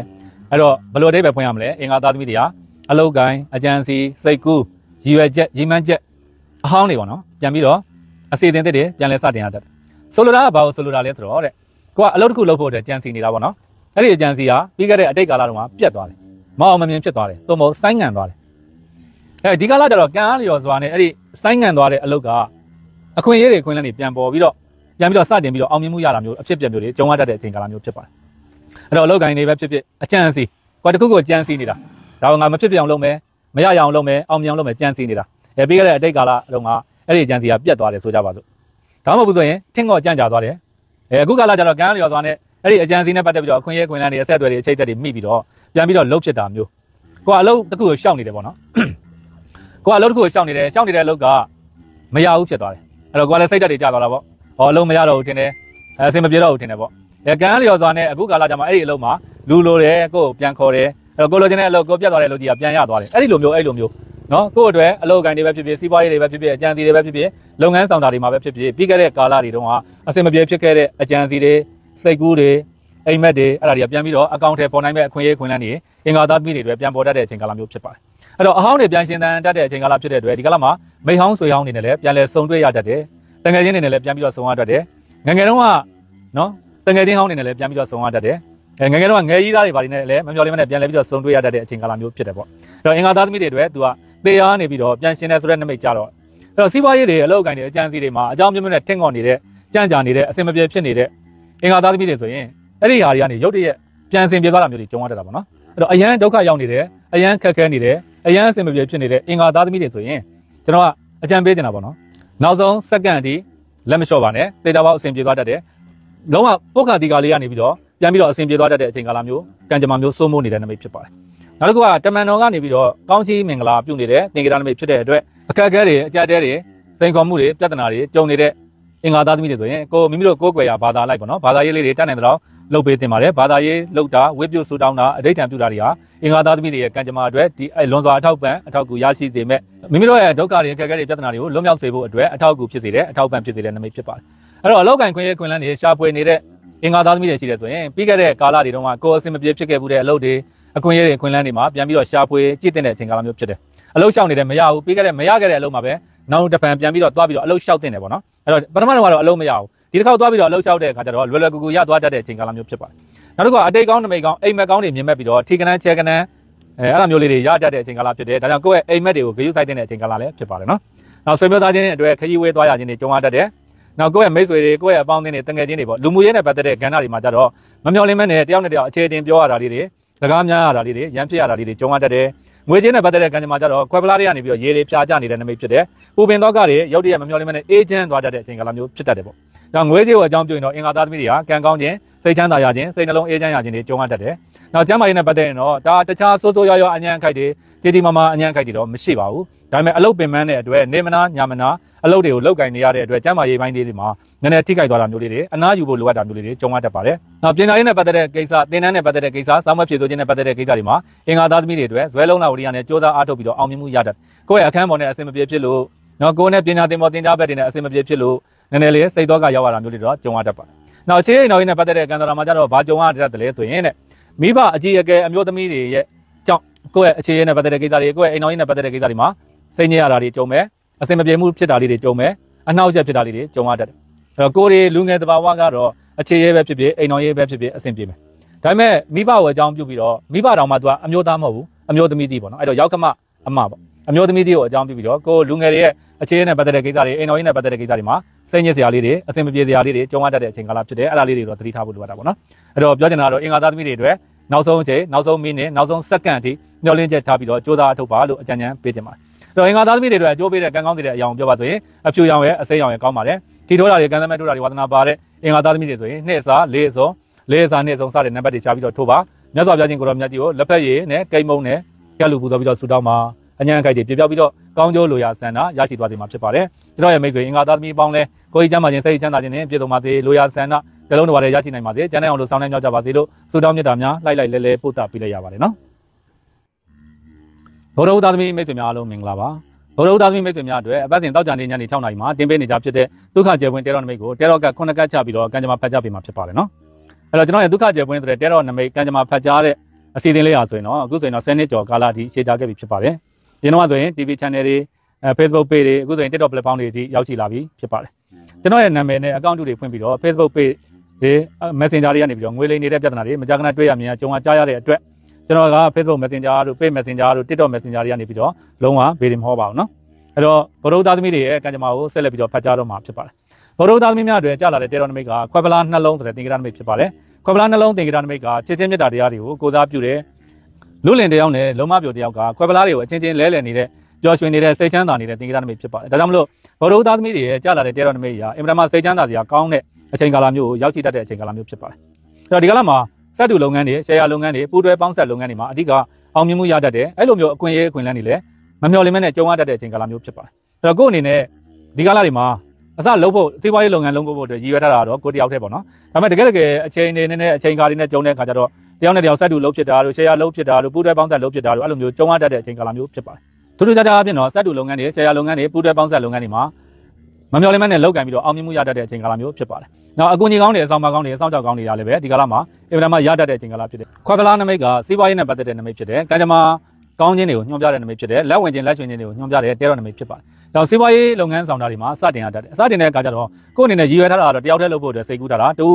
အဲ့တော့ဘယ်လိုအဓိပ္ပာယ်ဖွင့်ရမလဲအင်္ဂါသားသမီးတွေဟာအလုတ်ကိုင်းအကြံစီစိတ်ကူးရည်ရွယ်ချက်ရည်မှန်းချက်အဟောင်းတွေပေါ့နော်ပြန်ပြီးတော့အစီအစဉ်သစ်တွေပြန်လဲစတင်ရတတ်တယ်ဆိုလိုတာကဘာလို့ဆိုလိုတာလဲဆိုတော့တဲ့ကိုကအလုပ်တစ်ခုလုပ်ဖို့အတွက်ကြံစီနေတာပေါ့နော်အဲ့ဒီအကြံစီဟာပြီးခဲ့တဲ့အတိတ်ကာလတုန်းကပြတ်သွားတယ်မအောင်မမြင်ဖြစ်သွားတယ်သို့မဟုတ်ဆိုင်းငံ့သွားတယ်အဲ့ဒီကာလကျတော့ကံအားလျော်စွာနဲ့အဲ့ဒီဆိုင်းငံ့သွားတဲ့အလုပ်ကအခွင့်အရေးတွေအခွင့်အလမ်းတွေပြန်ပေါ်ပြီးတော့ပြန်ပြီးတော့စတင်ပြီးတော့အောင်မြင်မှုရတာမျိုးအဖြစ်ပြက်မျိုးတွေကြုံရတတ်တဲ့အချိန်ကာလမျိုးဖြစ်ပါတယ်အဲ့တော့အလုပ်ကိုင်းတွေပဲဖြစ်ဖြစ်အကြံစီကွာတခုခုကြံစီနေတာဒါကငါမဖြစ်ပြောင်လုပ်မယ်မရအောင်လုပ်မယ်အောင်မြင်အောင်လုပ်မယ်ကြံစီနေတာအဲပြီးခဲ့တဲ့အတိတ်ကာလတုန်းကအဲ့ဒီကြံစီကပြတ်သွားတယ်ဆိုကြပါစို့ဒါမှမဟုတ်ဆိုရင်ထင့်ကော့ကြံ့ကြာသွားတယ်အဲအခုကာလကျတော့ကံလျော်သွားနဲ့အဲ့ဒီအကြံစီနဲ့ပတ်သက်ပြီးတော့အခွင့်အရေးခွင့်လန်းတွေအဆက်အသွယ်တွေအချိတ်သက်တွေမိပြီးတော့ပြန်ပြီးတော့လှုပ်ဖြစ်တာမျိုးကိုကအလုပ်တစ်ခုကိုရှောင်နေတယ်ပေါ့နော်ကိုကအလုပ်တစ်ခုကိုရှောင်နေတယ်ရှောင်နေတဲ့အလုပ်ကမရဘူးဖြစ်သွားတယ်အဲ့တော့ကိုကလည်းစိတ်ဓာတ်တွေကျသွားတာပေါ့ဟောအလုပ်မရတော့ဘူးထင်တယ်အဆင်မပြေတော့ဘူးထင်တယ်ပေါ့ရကန်းလျော်စွာနဲ့အခုကာလကြမှာအဲ့ဒီအလုပ်မှာလူလိုတယ်ကိုကိုပြန်ခေါ်တယ်အဲ့တော့ကိုလိုချင်တဲ့အလုပ်ကိုပြတ်သွားတဲ့အလုပ်ကြီးကပြန်ရသွားတယ်အဲ့ဒီလိုမျိုးအဲ့လိုမျိုးနော်ကို့အတွက်အလုပ်ကိုင်းတွေပဲဖြစ်ဖြစ်စီးပွားရေးတွေပဲဖြစ်ဖြစ်အကြံစီတွေပဲဖြစ်ဖြစ်လုပ်ငန်းဆောင်တာတွေမှာပဲဖြစ်ဖြစ်ပြီးခဲ့တဲ့ကာလတွေတုန်းကအဆင်မပြေဖြစ်ခဲ့တဲ့အကြံစီတွေစိတ်ကူးတွေအိမ်မက်တွေအဲ့ဒါတွေကပြန်ပြီးတော့အကောင့်ထဲပေါ်နိုင်မဲ့အခွင့်အရေးခွင့်လန်းတွေအင်္ဂါသားသမီးတွေအတွက်ပြန်ပေါ်တတ်တဲ့အချိန်ကာလမျိုးဖြစ်ပါတယ်။အဲ့တော့အဟောင်းတွေပြန်ရှင်သန်တတ်တဲ့အချိန်ကာလဖြစ်တဲ့အတွက်ဒီကာလမှာမိဟောင်းဆွေဟောင်းတွေနဲ့လည်းပြန်လဲဆုံတွေ့ရတတ်တယ်။တငယ်ချင်းတွေနဲ့လည်းပြန်ပြီးတော့ဆုံရတတ်တယ်။ငငယ်တုန်းကနော်တငယ်ချင်းဟောင်းတွေနဲ့လည်းပြန်ပြီးတော့ဆုံရတတ်တယ်။အဲငငယ်တုန်းကငယ်ကြီးသားတွေဘာတွေနဲ့လည်းမမျှော်လင့်မနဲ့ပြန်လဲပြီးတော့ဆုံတွေ့ရတတ်တဲ့အချိန်ကာလမျိုးဖြစ်တယ်ပေါ့။အဲ့တော့အင်္ဂါသားသမီးတွေအတွက်သူကသေရနေပြီးတော့ပြန်ရှင်တယ်ဆိုတဲ့နိမိတ်ကြတော့အဲ့တော့စီးပွားရေးတွေအလုပ်အကိုင်တွေအကျန်းစီတွေမှာအကြောင်းပြပြနဲ့ထင့်ခေါ်နေတဲ့ကြံ့ကြာနေတဲ့အဆင်မပြေဖြစ်နေတဲ့အင်္ဂါသားသမီးတွေဆိုရင်အဲ့ဒီဟာတွေကနေရုပ်တရက်ပြန်ဆင်ပြေသွားတာမျိုးတွေကြုံရတတ်တာပေါ့နော်အဲ့တော့အရန်ဒုက္ခရောက်နေတယ်အရန်ခက်ခဲနေတယ်အရန်အဆင်မပြေဖြစ်နေတယ်အင်္ဂါသားသမီးတွေဆိုရင်ကျွန်တော်ကအကြံပေးချင်တာပေါ့နော်နောက်ဆုံးစက္ကန့်အထိလက်မလျှော့ပါနဲ့ဒေတာပေါက်အဆင်ပြေသွားတတ်တယ်လုံးဝပုခ္ခတိကာလေးကနေပြီးတော့ပြန်ပြီးတော့အဆင်ပြေသွားတတ်တဲ့အချိန်ကာလမျိုးကံကြမ္မာမျိုးစိုးမိုးနေတဲ့နမိတ်ဖြစ်ပါတယ်နောက်တစ်ခုကတမန်တော်ကနေပြီးတော့ကောင်းချီးမင်္ဂလာပြုနေတဲ့သင်္ကေတနမိတ်ဖြစ်တဲ့အတွက်အခက်အခဲတွေအကြက်တဲတွေစိန်ခေါ်မှုတွေပြဿနာတွေကြုံနေတဲ့အင်္ဂါသားသမီးတွေဆိုရင်ကိုမိမိတို့ကိုယ်ွယ်ရာဘာသာလိုက်ပေါ့နော်ဘာသာရေးလေးတွေတတ်နိုင်တော့လုပ်ပေးတင်ပါတယ်ဘာသာရေးလုပ်တာဝိပုစုတောင်းတာအဋိဋ္ဌံပြုတာတွေဟာအင်္ဂါသားသမီးတွေရဲ့ကံကြမ္မာအတွက်ဒီလွန်စွာအထောက်ပံ့အထောက်ကူရရှိစေမဲ့မိမိတို့ရဲ့ဒုက္ခတွေအခက်အခဲတွေပြဿနာတွေကိုလွတ်မြောက်စေဖို့အတွက်အထောက်အကူဖြစ်စေတဲ့အထောက်ပံ့ဖြစ်စေတဲ့နမိတ်ဖြစ်ပါတယ်အဲ့တော့အလောက်ကင်ခွင့်ရခွင့်လန်းတွေရှာဖွေနေတဲ့အင်္ဂါသားသမီးတွေရှိတယ်ဆိုရင်ပြီးခဲ့တဲ့ကာလတွေတုန်းကကိုယ်အဆင်မပြေဖြစ်ခဲ့မှုတဲ့အလုပ်တွေအခွင့်အရေးတွေခွင့်လန်းတွေမှာပြန်ပြီးတော့ရှာဖွေကြည့်တဲ့အချိန်ကာလမျိုးဖြစ်တယ်အလုပ်ရှောင်နေတယ်မရဘူးပြီးခဲ့တဲ့မရခဲ့တဲ့အလုပ်မှာပဲနောက်တစ်ဖန်ပြန်ပြီးတော့သွားပြီးတော့အလုပ်ရှောက်တင်တယ်ပေါ့နော်အဲ့တော့ပထမတော့ကတော့အလုံးမရဘူးဒီတစ်ခေါက်သွားပြီးတော့အလုံးလျှောက်တဲ့အခါကျတော့လွယ်လွယ်ကူကူရသွားတတ်တဲ့အချိန်ကာလမျိုးဖြစ်ပါတယ်နောက်တစ်ခုကအတိတ်ကောင်းနမိတ်ကောင်းအိမ်မက်ကောင်းတွေမြင်မဲ့ပြီးတော့ထေကနန်းချဲကနန်းအဲအဲ့လိုမျိုးလေးတွေရတတ်တဲ့အချိန်ကာလဖြစ်တယ်ဒါကြောင့်ကိုယ့်ရဲ့အိမ်မက်တွေကိုဂရုစိုက်တဲ့အချိန်ကာလလည်းဖြစ်ပါတယ်နော်နောက်ဆွေမျိုးသားချင်းတွေအတွက်ခရီးဝဲသွားရခြင်းတွေကြုံရတတ်တယ်နောက်ကိုယ့်ရဲ့မိတ်ဆွေတွေကိုယ့်ရဲ့အပေါင်းအသင်းတွေတငယ်ချင်းတွေပေါ့လူမှုရေးနဲ့ပတ်သက်တဲ့ကဏ္ဍတွေမှာကြတော့မမျှော်လင့်မဲ့နဲ့တယောက်နဲ့တယောက်အခြေတင်ပြောရတာလေးတွေစကားများရတာလေးတွေရန်ဖြစ်ရတာလေးတွေကြုံရတတ်တယ်ငွေကြေးနဲ့ပတ်သက်တဲ့ကံကြမ္မာကြတော့ခွဲပလားတွေကနေပြီးတော့ရေတွေဖြာကျနေတဲ့နမိတ်ဖြစ်တယ်။ပူပင်သောကတွေရုတ်တရက်မမျှော်လင့်မနဲ့အေးချမ်းသွားတတ်တဲ့အချိန်ကာလမျိုးဖြစ်တတ်တယ်ပေါ့။နောက်ငွေကြေးကိုအကြောင်းပြုရင်တော့အင်္ဂါသားသမီးတွေကကံကောင်းခြင်းစိတ်ချမ်းသာရခြင်းစိတ်နှလုံးအေးချမ်းရခြင်းတွေကြုံရတတ်တယ်။နောက်ကျမ်းမာရေးနဲ့ပတ်သက်ရင်တော့ဒါတခြားဆိုးဆိုးရွားရွားအညံ့အခိုက်တွေတည်တည်မာမာအညံ့အခိုက်တွေတော့မရှိပါဘူး။ဒါပေမဲ့အလုတ်ပင်ပန်းတဲ့အတွက်နေမနာညာမနာအလုပ်တွေကိုလုပ်ကင်နေရတဲ့အတွက်ကျန်းမာရေးပိုင်းလေးတွေမှာနည်းနည်းထိခိုက်သွားတာမျိုးလေးတွေအနားယူဖို့လိုအပ်တာမျိုးလေးတွေကြုံရတတ်ပါတယ်။နောက်ပညာရေးနဲ့ပတ်သက်တဲ့ကိစ္စသင်တန်းနဲ့ပတ်သက်တဲ့ကိစ္စစာမွေးဖြည့်ဆိုခြင်းနဲ့ပတ်သက်တဲ့ကိစ္စတွေမှာအင်္ဂါသားသမီးတွေအတွက်ဇွဲလုံးလာဝရိယနဲ့စ조사အားထုတ်ပြီးတော့အောင်မြင်မှုရတတ်ကိုယ့်ရဲ့အခန်းပေါ်နဲ့အဆင်မပြေဖြစ်လို့နော်ကိုယ်နဲ့ပညာသင်ပေါ်သင်ကြားဘက်တွေနဲ့အဆင်မပြေဖြစ်လို့နည်းနည်းလေးစိတ်တော့ကရောက်ရတာမျိုးတွေတော့ကြုံရတတ်ပါတယ်။နောက်အခြေအနေနောက်ရင်းနဲ့ပတ်သက်တဲ့ကံစရာမှာကြတော့ဘာကြုံရတတ်တယ်လဲဆိုရင်တဲ့မိဘအကြီးအကဲအမျိုးသမီးတွေရဲ့ကြောင့်ကိုယ့်ရဲ့အခြေအနေနဲ့ပတ်သက်တဲ့ကိစ္စတွေကိုယ့်ရဲ့အိမ်တော်ရေးနဲ့ပတ်သက်တဲ့ကိစ္စတွေမှာစိတ်ညစ်ရတာတွေကြုံမယ်အဆင်မပြေမှုဖြစ်တာလေးတွေကြုံမယ်အနှောက်အယှက်ဖြစ်တာလေးတွေကြုံရတတ်တယ်အဲ့တော့ကိုယ်တွေလူငယ်တဘာဝကတော့အခြေရဲပဲဖြစ်ဖြစ်အိမ်တော်ရဲပဲဖြစ်ဖြစ်အဆင်ပြေမယ်ဒါပေမဲ့မိဘဝအကြောင်းပြုပြီးတော့မိဘတော်မှသူကအမျိုးသားမဟုတ်ဘူးအမျိုးသမီးတီးပေါ့နော်အဲ့တော့ယောက်ကမအမပေါ့အမျိုးသမီးတီးကိုအကြောင်းပြုပြီးတော့ကိုယ်လူငယ်တွေရဲ့အခြေရဲနဲ့ပတ်သက်တဲ့ကိစ္စတွေအိမ်တော်ရဲနဲ့ပတ်သက်တဲ့ကိစ္စတွေမှာစိတ်ညစ်စရာလေးတွေအဆင်မပြေစရာလေးတွေကြုံရတတ်တဲ့အချိန်ကာလဖြစ်တယ်အဲ့ဒါလေးတွေတော့သတိထားဖို့လိုတာပေါ့နော်အဲ့တော့ပြောချင်တာကတော့အင်္ဂါသားသမီးတွေအတွက်နောက်ဆုံးချိန်နောက်ဆုံးမိနစ်နောက်ဆုံးစက္ကန့်အထိမျှော်လင့်ချက်ထားပြီးတော့စူးစမ်းအထောက်ပါလို့အကြံဉာဏ်ပေးချင်ပါတယ်။တော့အင်္ဂါသားသမီးတွေအတွက်အကျိုးပေးတဲ့ကံကောင်းတဲ့အရာကိုပြောပါဆိုရင်အဖြူရောင်ရဲ့အစိမ်းရောင်ရဲ့ကောင်းပါတယ်။တီထိုးတာတွေကံသမဲထိုးတာတွေဝါသနာပါတဲ့အင်္ဂါသားသမီးတွေဆိုရင်နှစ်စာလေးစုံလေးစာနှစ်စုံစတဲ့နံပါတ်တွေချပြီးတော့ထိုးပါမြတ်စွာဘုရားရှင်ကိုရောမြတ်ကြီးကိုလက်ဖက်ရည်နဲ့ကိမုံနဲ့ကြက်လူပူတော်ပြီးတော့ဆူတောင်းပါအညာအခိုက်တွေပြပြောက်ပြီးတော့ကောင်းကျိုးလိုရာဆန္ဒရရှိသွားစေမှာဖြစ်ပါတယ်ကျွန်တော်ရဲ့မိတ်ဆွေအင်္ဂါသားသမီးပေါင်းလဲကိုကြီးချမ်းသာခြင်းစိတ်ချမ်းသာခြင်းနဲ့ပြည့်စုံပါစေလိုရာဆန္ဒကြလုံးတော်ပါရရရှိနိုင်ပါစေကျန်တဲ့အောင်လို့ဆောင်းနှံ့မြောက်ကြပါစေလို့ဆူတောင်းမြတ်တာများလိုက်လိုက်လဲလဲပို့တာပေးလိုက်ရပါတယ်နော်ဘောရုဒ္ဒသမီးမိတ်ဆွေများအားလုံးမင်္ဂလာပါဗုဒ္ဓဥဒ္ဒသမီမိတ်ဆွေများအတွက်အပတ်စဉ်တောက်ကြနေညနေ6နာရီမှာတင်ပေးနေကြဖြစ်တဲ့ဒုက္ခကျေပွင့်တဲတော်နမိတ်ကိုတဲတော်ကခုနှစ်ကတ်ချပြီးတော့ကံကြမ္မာဖတ်ကြားပေးမှာဖြစ်ပါတယ်နော်အဲ့တော့ကျွန်တော်ရဲ့ဒုက္ခကျေပွင့်ဆိုတဲ့တဲတော်နမိတ်ကံကြမ္မာဖတ်ကြားတဲ့အစီအစဉ်လေးအားဆိုရင်တော့အခုဆိုရင်တော့10နှစ်ကျော်ကာလအထိရှင်းကြခဲ့ပြီဖြစ်ပါတယ်ဒီနောက်ဆိုရင် TV channel တွေ Facebook page တွေအခုဆိုရင် TikTok platform တွေအထိရောက်ရှိလာပြီဖြစ်ပါတယ်ကျွန်တော်ရဲ့နာမည်နဲ့ account တွေဖွင့်ပြီးတော့ Facebook page ဒီ Messenger တွေကနေပြီးတော့ငွေလိမ်နေတဲ့ပြဿနာတွေမကြာခဏတွေ့ရမြင်ရကြုံရကြားရတဲ့အတွက်ကျွန်တော်က Facebook Messenger တို့ Page Messenger တို့ TikTok Messenger တွေကနေပြီးတော့လုံးဝဗေဒင်မဟောပါဘူးနော်အဲ့တော့ဗုဒ္ဓသားသမီးတွေရဲ့ကံကြမ္မာကိုဆက်လက်ပြီးတော့ဖတ်ကြားတော့မှာဖြစ်ပါတယ်ဗုဒ္ဓသားသမီးများတွေကြားလာတဲ့တေတော်နမိတ်ကခွဲပလားနှလုံးဆိုတဲ့သင်္ကေတနမိတ်ဖြစ်ပါတယ်ခွဲပလားနှလုံးသင်္ကေတနမိတ်ကချစ်ချင်းမြတ်တာတရားတွေကိုကိုစားပြုတဲ့လူလင်တယောက်နဲ့လုံးမပြောတယောက်ကခွဲပလားတွေကိုအချင်းချင်းလဲလှယ်နေတဲ့ပျော်ရွှင်နေတဲ့စိတ်ချမ်းသာနေတဲ့သင်္ကေတနမိတ်ဖြစ်ပါတယ်ဒါကြောင့်မလို့ဗုဒ္ဓသားသမီးတွေရဲ့ကြားလာတဲ့တေတော်နမိတ်ကအင်မတန်မှစိတ်ချမ်းသာစရာကောင်းတဲ့အချိန်ကာလမျိုးကိုရောက်ရှိတတ်တဲ့အချိန်ကာလမျိုးဖြစ်ပါတယ်အဲ့တော့ဒီကာလမှာစက်တူလုပ်ငန်းတွေရှယ်ယာလုပ်ငန်းတွေပူးတွဲပေါင်းဆက်လုပ်ငန်းတွေမှာအဓိကအောင်မြင်မှုရတတ်တယ်အဲ့လိုမျိုးအခွင့်အရေးအခွင့်အလမ်းတွေလည်းမမျှော်လင့်မဲ့နဲ့ကြုံရတတ်တဲ့အချိန်ကာလမျိုးဖြစ်ပါတယ်အဲ့တော့ကို့အနေနဲ့ဒီကာလတွေမှာအစလုပ်ဖို့စီးပွားရေးလုပ်ငန်းလုပ်ဖို့အတွက်ရည်ရွယ်ထားတာတော့ကိုတယောက်တည်းပေါ့နော်ဒါပေမဲ့တကယ်တကယ်အချိန်နေနဲ့အချိန်ကာလတွေနဲ့ကြုံတဲ့အခါကျတော့တယောက်နဲ့တယောက်စက်တူလုပ်ဖြစ်တာလို့ရှယ်ယာလုပ်ဖြစ်တာလို့ပူးတွဲပေါင်းဆက်လုပ်ဖြစ်တာလို့အဲ့လိုမျိုးကြုံရတတ်တဲ့အချိန်ကာလမျိုးဖြစ်ပါတယ်တို့တို့ကြကြအပြင်တော့စက်တူလုပ်ငန်းတွေရှယ်ယာလုပ်ငန်းတွေပူးတွဲပေါင်းဆက်လုပ်ငန်းတွေမှာမမျှော်လင့်မဲ့နဲ့လောက်ကံပြီးတော့အောင်မြင်မှုရတတ်တဲ့အချိန်ကာလမျိုးဖြစ်ပါတယ်နောက်အကူအညီကောင်းတွေအဆောင်မကောင်းတွေအဆောင်ကြောက်ကောင်းတွေကလည်းပဲဒီကလာမှာအင်မတန်မှရတတ်တဲ့အချိန်ကလာဖြစ်တယ်ခွက်ကလာနမိတ်ကစီးပွားရေးနဲ့ပတ်သက်တဲ့နမိတ်ဖြစ်တယ်ကံကြမ္မာကောင်းခြင်းတွေကိုညွှန်ပြတဲ့နမိတ်ဖြစ်တယ်လက်ဝင်ခြင်းလက်ချွင်ခြင်းတွေကိုညွှန်ပြတဲ့တဲတော်နမိတ်ဖြစ်ပါတယ်။ဒါစီးပွားရေးလုပ်ငန်းဆောင်တာတွေမှာစတင်ရတတ်တယ်။စတင်တဲ့အခါကျတော့ကိုယ်အနေနဲ့ရည်ရွယ်ထားတာကတော့တယောက်တည်းလုပ်ဖို့အတွက်စိတ်ကူးထားတာတူ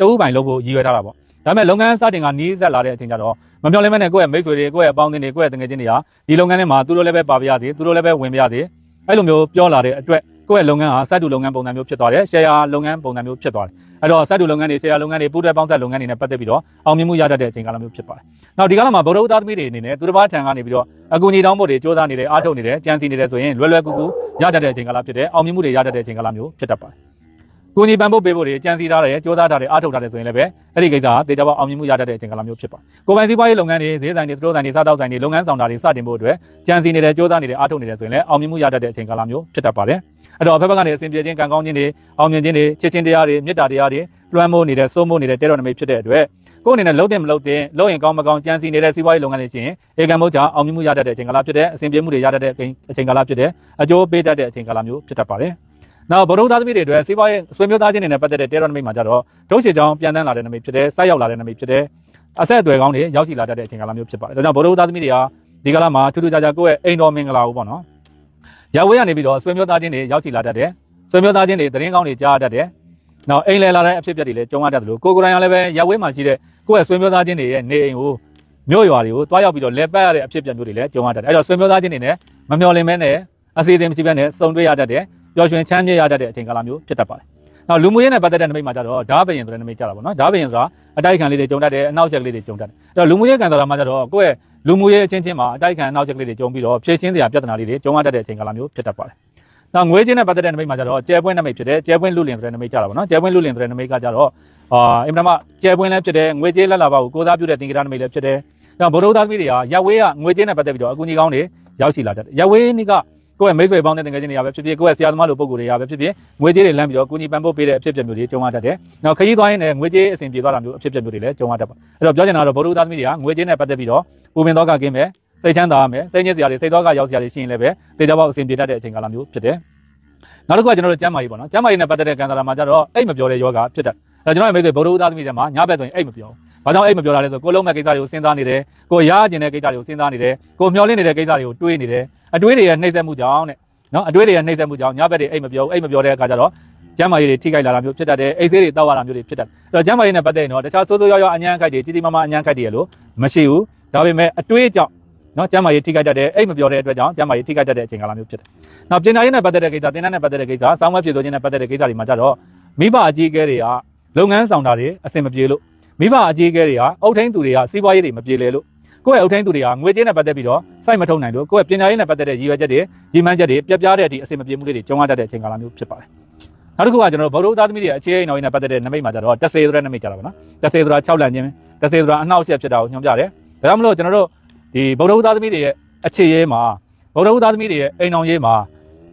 တူပိုင်လုပ်ဖို့ရည်ရွယ်ထားတာပေါ့။ဒါပေမဲ့လုပ်ငန်းစတင်ကနီးစပ်လာတဲ့အချိန်ကျတော့မမျှော်လင့်မနဲ့ကိုယ့်ရဲ့မိတ်ဆွေတွေကိုယ့်ရဲ့အပေါင်းအသင်းတွေကိုယ့်ရဲ့တငယ်ချင်းတွေဟာဒီလုပ်ငန်းထဲမှာသူတို့လည်းပဲပါပြရသေးသူတို့လည်းပဲဝင်ပြရသေးအဲ့လိုမျိုးပြောလာတဲ့အတွက်ကိုယ့်ရဲ့လုပ်ငန်းဟာစက်တူလုပ်ငန်းပုံစံမျိုးဖြစ်သွားတယ်။ share လုပ်ငန်းပုံစံမျိုးဖြစ်သွားတယ်။အဲ့တော့စက်တူလုပ်ငန်းတွေ share လုပ်ငန်းတွေပူးတွဲပေါင်းသက်လုပ်ငန်းတွေနဲ့ပတ်သက်ပြီးတော့အောင်မြင်မှုရတတ်တဲ့အချိန်ကာလမျိုးဖြစ်ပါတယ်။နောက်ဒီကာလမှာဗုဒ္ဓဥသားသမီးတွေအနေနဲ့သူတစ်ပါးထံကနေပြီးတော့အကူအညီတောင်းဖို့တွေစ조사နေတယ်အားထုတ်နေတယ်ကြံစီနေတယ်ဆိုရင်လွယ်လွယ်ကူကူရတတ်တဲ့အချိန်ကာလဖြစ်တယ်။အောင်မြင်မှုတွေရတတ်တဲ့အချိန်ကာလမျိုးဖြစ်တတ်ပါတယ်။ကိုယ်ညီပံ့ပိုးပေးဖို့တွေကြံစည်ထားတယ်စ조사ထားတယ်အားထုတ်ထားတယ်ဆိုရင်လည်းပဲအဲ့ဒီကိစ္စကဒေတာပေါအောင်မြင်မှုရတတ်တဲ့အချိန်ကာလမျိုးဖြစ်ပါကိုယ်ပိုင်စီးပွားရေးလုပ်ငန်းတွေဈေးဆိုင်တွေသတို့ဆိုင်တွေစားတောက်ဆိုင်တွေလုပ်ငန်းဆောင်တာတွေစတင်ဖို့အတွက်ကြံစည်နေတယ်စ조사နေတယ်အားထုတ်နေတယ်ဆိုရင်လည်းအောင်မြင်မှုရတတ်တဲ့အချိန်ကာလမျိုးဖြစ်တတ်ပါတယ်။အဲ့တော့ဘက်ဘက်ကနေအစဉ်ပြေခြင်းကံကောင်းခြင်းတွေအောင်မြင်ခြင်းတွေချစ်ခြင်းတရားတွေမေတ္တာတရားတွေလွှမ်းမိုးနေတဲ့စိုးမိုးနေတဲ့တဲတော်နမိတ်ဖြစ်တဲ့အတွက်ကိုယ်အနေနဲ့လှုပ်တင်မလှုပ်တင်လှုပ်ရင်ကောင်းမကောင်းကြံစီနေတဲ့စီးပွားရေးလုပ်ငန်းတွေရှင်အေကံမုတ်ကြောင့်အောင်မြင်မှုရတတ်တဲ့အချိန်ကာလဖြစ်တဲ့အစဉ်ပြေမှုတွေရတတ်တဲ့အချိန်ကာလဖြစ်တဲ့အကျိုးပေးတတ်တဲ့အချိန်ကာလမျိုးဖြစ်တတ်ပါတယ်နောက်ဗုဒ္ဓသာသမီတွေအတွက်စီးပွားရေးဆွေမျိုးသားချင်းတွေနဲ့ပတ်သက်တဲ့တဲတော်နမိတ်မှာကြတော့ဒုရှိချောင်းပြန်တန်းလာတဲ့နမိတ်ဖြစ်တယ်ဆိုက်ရောက်လာတဲ့နမိတ်ဖြစ်တယ်အဆက်အသွယ်ကောင်းတွေရောက်ရှိလာတတ်တဲ့အချိန်ကာလမျိုးဖြစ်ပါတယ်ဒါကြောင့်ဗုဒ္ဓသာသမီတွေဟာဒီကာလမှာထူးထူးခြားခြားကိုယ့်ရဲ့အိမ်တော်မင်္ဂလာကိုပေါ့နော်ရဝဲကနေပြီးတော့ဆွေမျိုးသားချင်းတွေရောက်ချီလာတတ်တယ်ဆွေမျိုးသားချင်းတွေသတင်းကောင်းတွေကြားတတ်တယ်နောက်အိမ်လဲလာတဲ့အဖြစ်အပျက်တွေလည်းကြုံရတတ်တယ်လို့ကိုကိုရိုင်းကလည်းပဲရဝဲမှာရှိတဲ့ကိုယ့်ရဲ့ဆွေမျိုးသားချင်းတွေရဲ့နေအိမ်ကိုမြို့ရွာတွေကိုတွားရောက်ပြီးတော့လဲပတ်ရတဲ့အဖြစ်အပျက်မျိုးတွေလည်းကြုံရတတ်တယ်အဲ့တော့ဆွေမျိုးသားချင်းတွေနဲ့မမျော်လင့်မဲနဲ့အစီအစဉ်မရှိဘဲနဲ့စုံတွေ့ရတတ်တယ်ပျော်ရွှင်ချမ်းမြေ့ရတတ်တဲ့အချိန်ကာလမျိုးဖြစ်တတ်ပါတယ်နောက်လူမှုရေးနဲ့ပတ်သက်တဲ့နမိတ်မှာကြတော့ဓာဘယင်ဆိုတဲ့နမိတ်ကြတာပေါ့နော်ဓာဘယင်ဆိုတာအတိုက်ခံလေးတွေကြုံတတ်တယ်အနောက်ချက်လေးတွေကြုံတတ်တယ်အဲ့တော့လူမှုရေးကံဆိုတာမှာကြတော့ကိုယ့်ရဲ့လူမှုရေးအချင်းချင်းမှာအတိုက်ခံနောက်ချက်ကလေးတွေကြုံပြီးတော့ဖြည့်ရှင်းစရာပြဿနာလေးတွေကြုံရတတ်တဲ့အချိန်ကာလမျိုးဖြစ်တတ်ပါတယ်။နောက်ငွေချင်းနဲ့ပတ်သက်တဲ့နမိတ်မှာကျတော့ကျဲပွင့်နမိတ်ဖြစ်တယ်ကျဲပွင့်လူလင်ဆိုတဲ့နမိတ်ကြတာပေါ့နော်ကျဲပွင့်လူလင်ဆိုတဲ့နမိတ်ကကျတော့အာအင်မတန်မှကျဲပွင့်လည်းဖြစ်တယ်ငွေချင်းလက်လာပါကိုကိုးစားပြုတဲ့သင်္ကေတနမိတ်လည်းဖြစ်တယ်။နောက်ဗုဒ္ဓသားသမီးတွေကရက်ဝေးကငွေချင်းနဲ့ပတ်သက်ပြီးတော့အကူအညီကောင်းတွေရောက်ရှိလာတတ်တယ်။ရက်ဝေးနေ့ကကိုယ့်ရဲ့မိတ်ဆွေပေါင်းတဲ့တကယ်ချင်းတွေရာပဲဖြစ်ဖြစ်ကိုယ့်ရဲ့ဆရာသမားလိုပုံကိုယ်တွေရာပဲဖြစ်ဖြစ်ငွေကြေးတွေလမ်းပြီးတော့ကိုကြီးပန်ပို့ပေးတဲ့အဖြစ်အပျက်မျိုးတွေကြုံရတတ်တယ်။နောက်ခရီးသွားရင်လည်းငွေကြေးအဆင်ပြေသွားတာမျိုးအဖြစ်အပျက်မျိုးတွေလည်းကြုံရတတ်ပါ။အဲ့တော့ပြောချင်တာကတော့ဗုဒ္ဓသာသမီတွေကငွေကြေးနဲ့ပတ်သက်ပြီးတော့ပူပင်သောကကင်းမယ်စိတ်ချမ်းသာရမယ်စိတ်ညစ်စရာတွေစိတ်သောကရောက်စရာတွေရှိရင်လည်းပဲတေချာပေါက်အစဉ်ပြေတတ်တဲ့အချိန်ကာလမျိုးဖြစ်တယ်နောက်တစ်ခုကကျွန်တော်တို့ကျမ်းမာရေးပေါ့နော်ကျမ်းမာရေးနဲ့ပတ်သက်တဲ့ကံစရာမှာကျတော့အိတ်မပြောတဲ့ယောဂဖြစ်တတ်အဲကျွန်တော်ရဲ့မိတ်ဆွေဗုဒ္ဓဥဒသမီးတွေမှာညဘက်ဆိုရင်အိတ်မပြောဘာကြောင့်အိတ်မပြောတာလဲဆိုကိုလုံးမဲ့ကိစ္စတွေကိုစဉ်းစားနေတယ်ကိုရကျင်တဲ့ကိစ္စတွေကိုစဉ်းစားနေတယ်ကိုမျောလင့်နေတဲ့ကိစ္စတွေကိုတွေးနေတယ်အတွေးတွေရဲ့နှိမ့်ဆက်မှုကြောင့်တဲ့နော်အတွေးတွေရဲ့နှိမ့်ဆက်မှုကြောင့်ညဘက်တွေအိတ်မပြောအိတ်မပြောတဲ့အခါကျတော့ကျမ်းမာရေးတွေထိခိုက်လာတာမျိုးဖြစ်တတ်တယ်အိတ်ဆေးတွေတောက်ရတာမျိုးတွေဖြစ်တတ်တယ်အဲ့တော့ကျမ်းမာရေးနဲ့ပတ်သက်ရင်တော့တခြားဆိုးဆိုးရွားရွားအញ្ញမ်းခိုက်တွေကြီးကြီးမားမားအញ្ញမ်းခိုက်တွေရလို့မရှိဘူးဒါပေမဲ့ အတွေ့အကြုံနော်ကျမ်းမာရေးထိခိုက်တတ်တယ်အိတ်မပြောတဲ့အတွက်ကြောင့်ကျမ်းမာရေးထိခိုက်တတ်တဲ့အချိန်ကာလမျိုးဖြစ်တယ်။နောက်ပညာရေးနဲ့ပတ်သက်တဲ့ကိစ္စသင်တန်းနဲ့ပတ်သက်တဲ့ကိစ္စဆောင်းဝဲပြည်သူချင်းနဲ့ပတ်သက်တဲ့ကိစ္စတွေမှာကြတော့မိဘအကြီးအကဲတွေကလုပ်ငန်းဆောင်တာတွေအဆင်မပြေလို့မိဘအကြီးအကဲတွေကအုပ်ထိန်းသူတွေကစီးပွားရေးတွေမပြေလည်လို့ကိုယ့်ရဲ့အုပ်ထိန်းသူတွေကငွေကြေးနဲ့ပတ်သက်ပြီးတော့စိုက်မထုတ်နိုင်လို့ကိုယ့်ရဲ့ပညာရေးနဲ့ပတ်သက်တဲ့ရည်ရွယ်ချက်တွေရည်မှန်းချက်တွေပြပြတဲ့အထိအဆင်မပြေမှုလေးတွေကြုံရတတ်တဲ့အချိန်ကာလမျိုးဖြစ်ပါတယ်။နောက်တစ်ခုကကျွန်တော်ဗုဒ္ဓသားသမီးတွေအခြေအနေနဲ့ပတ်သက်တဲ့နမိတ်မှာကြတော့တဆေဆိုတာနမိတ်ကြတာပါနော်။တဆေဆိုတာ6လန်ချင်းပဲ။တဆေဆိုတာအနှောက်အယှက်ဖြစ်တာကိုညွှန်ပြတယ်။ဒါကြောင့်မလို့ကျွန်တော်တို့ဒီဗုဒ္ဓဟူသားသမီးတွေရဲ့အခြေရဲမှာဗုဒ္ဓဟူသားသမီးတွေရဲ့အိမ်တော်ရေးမှာ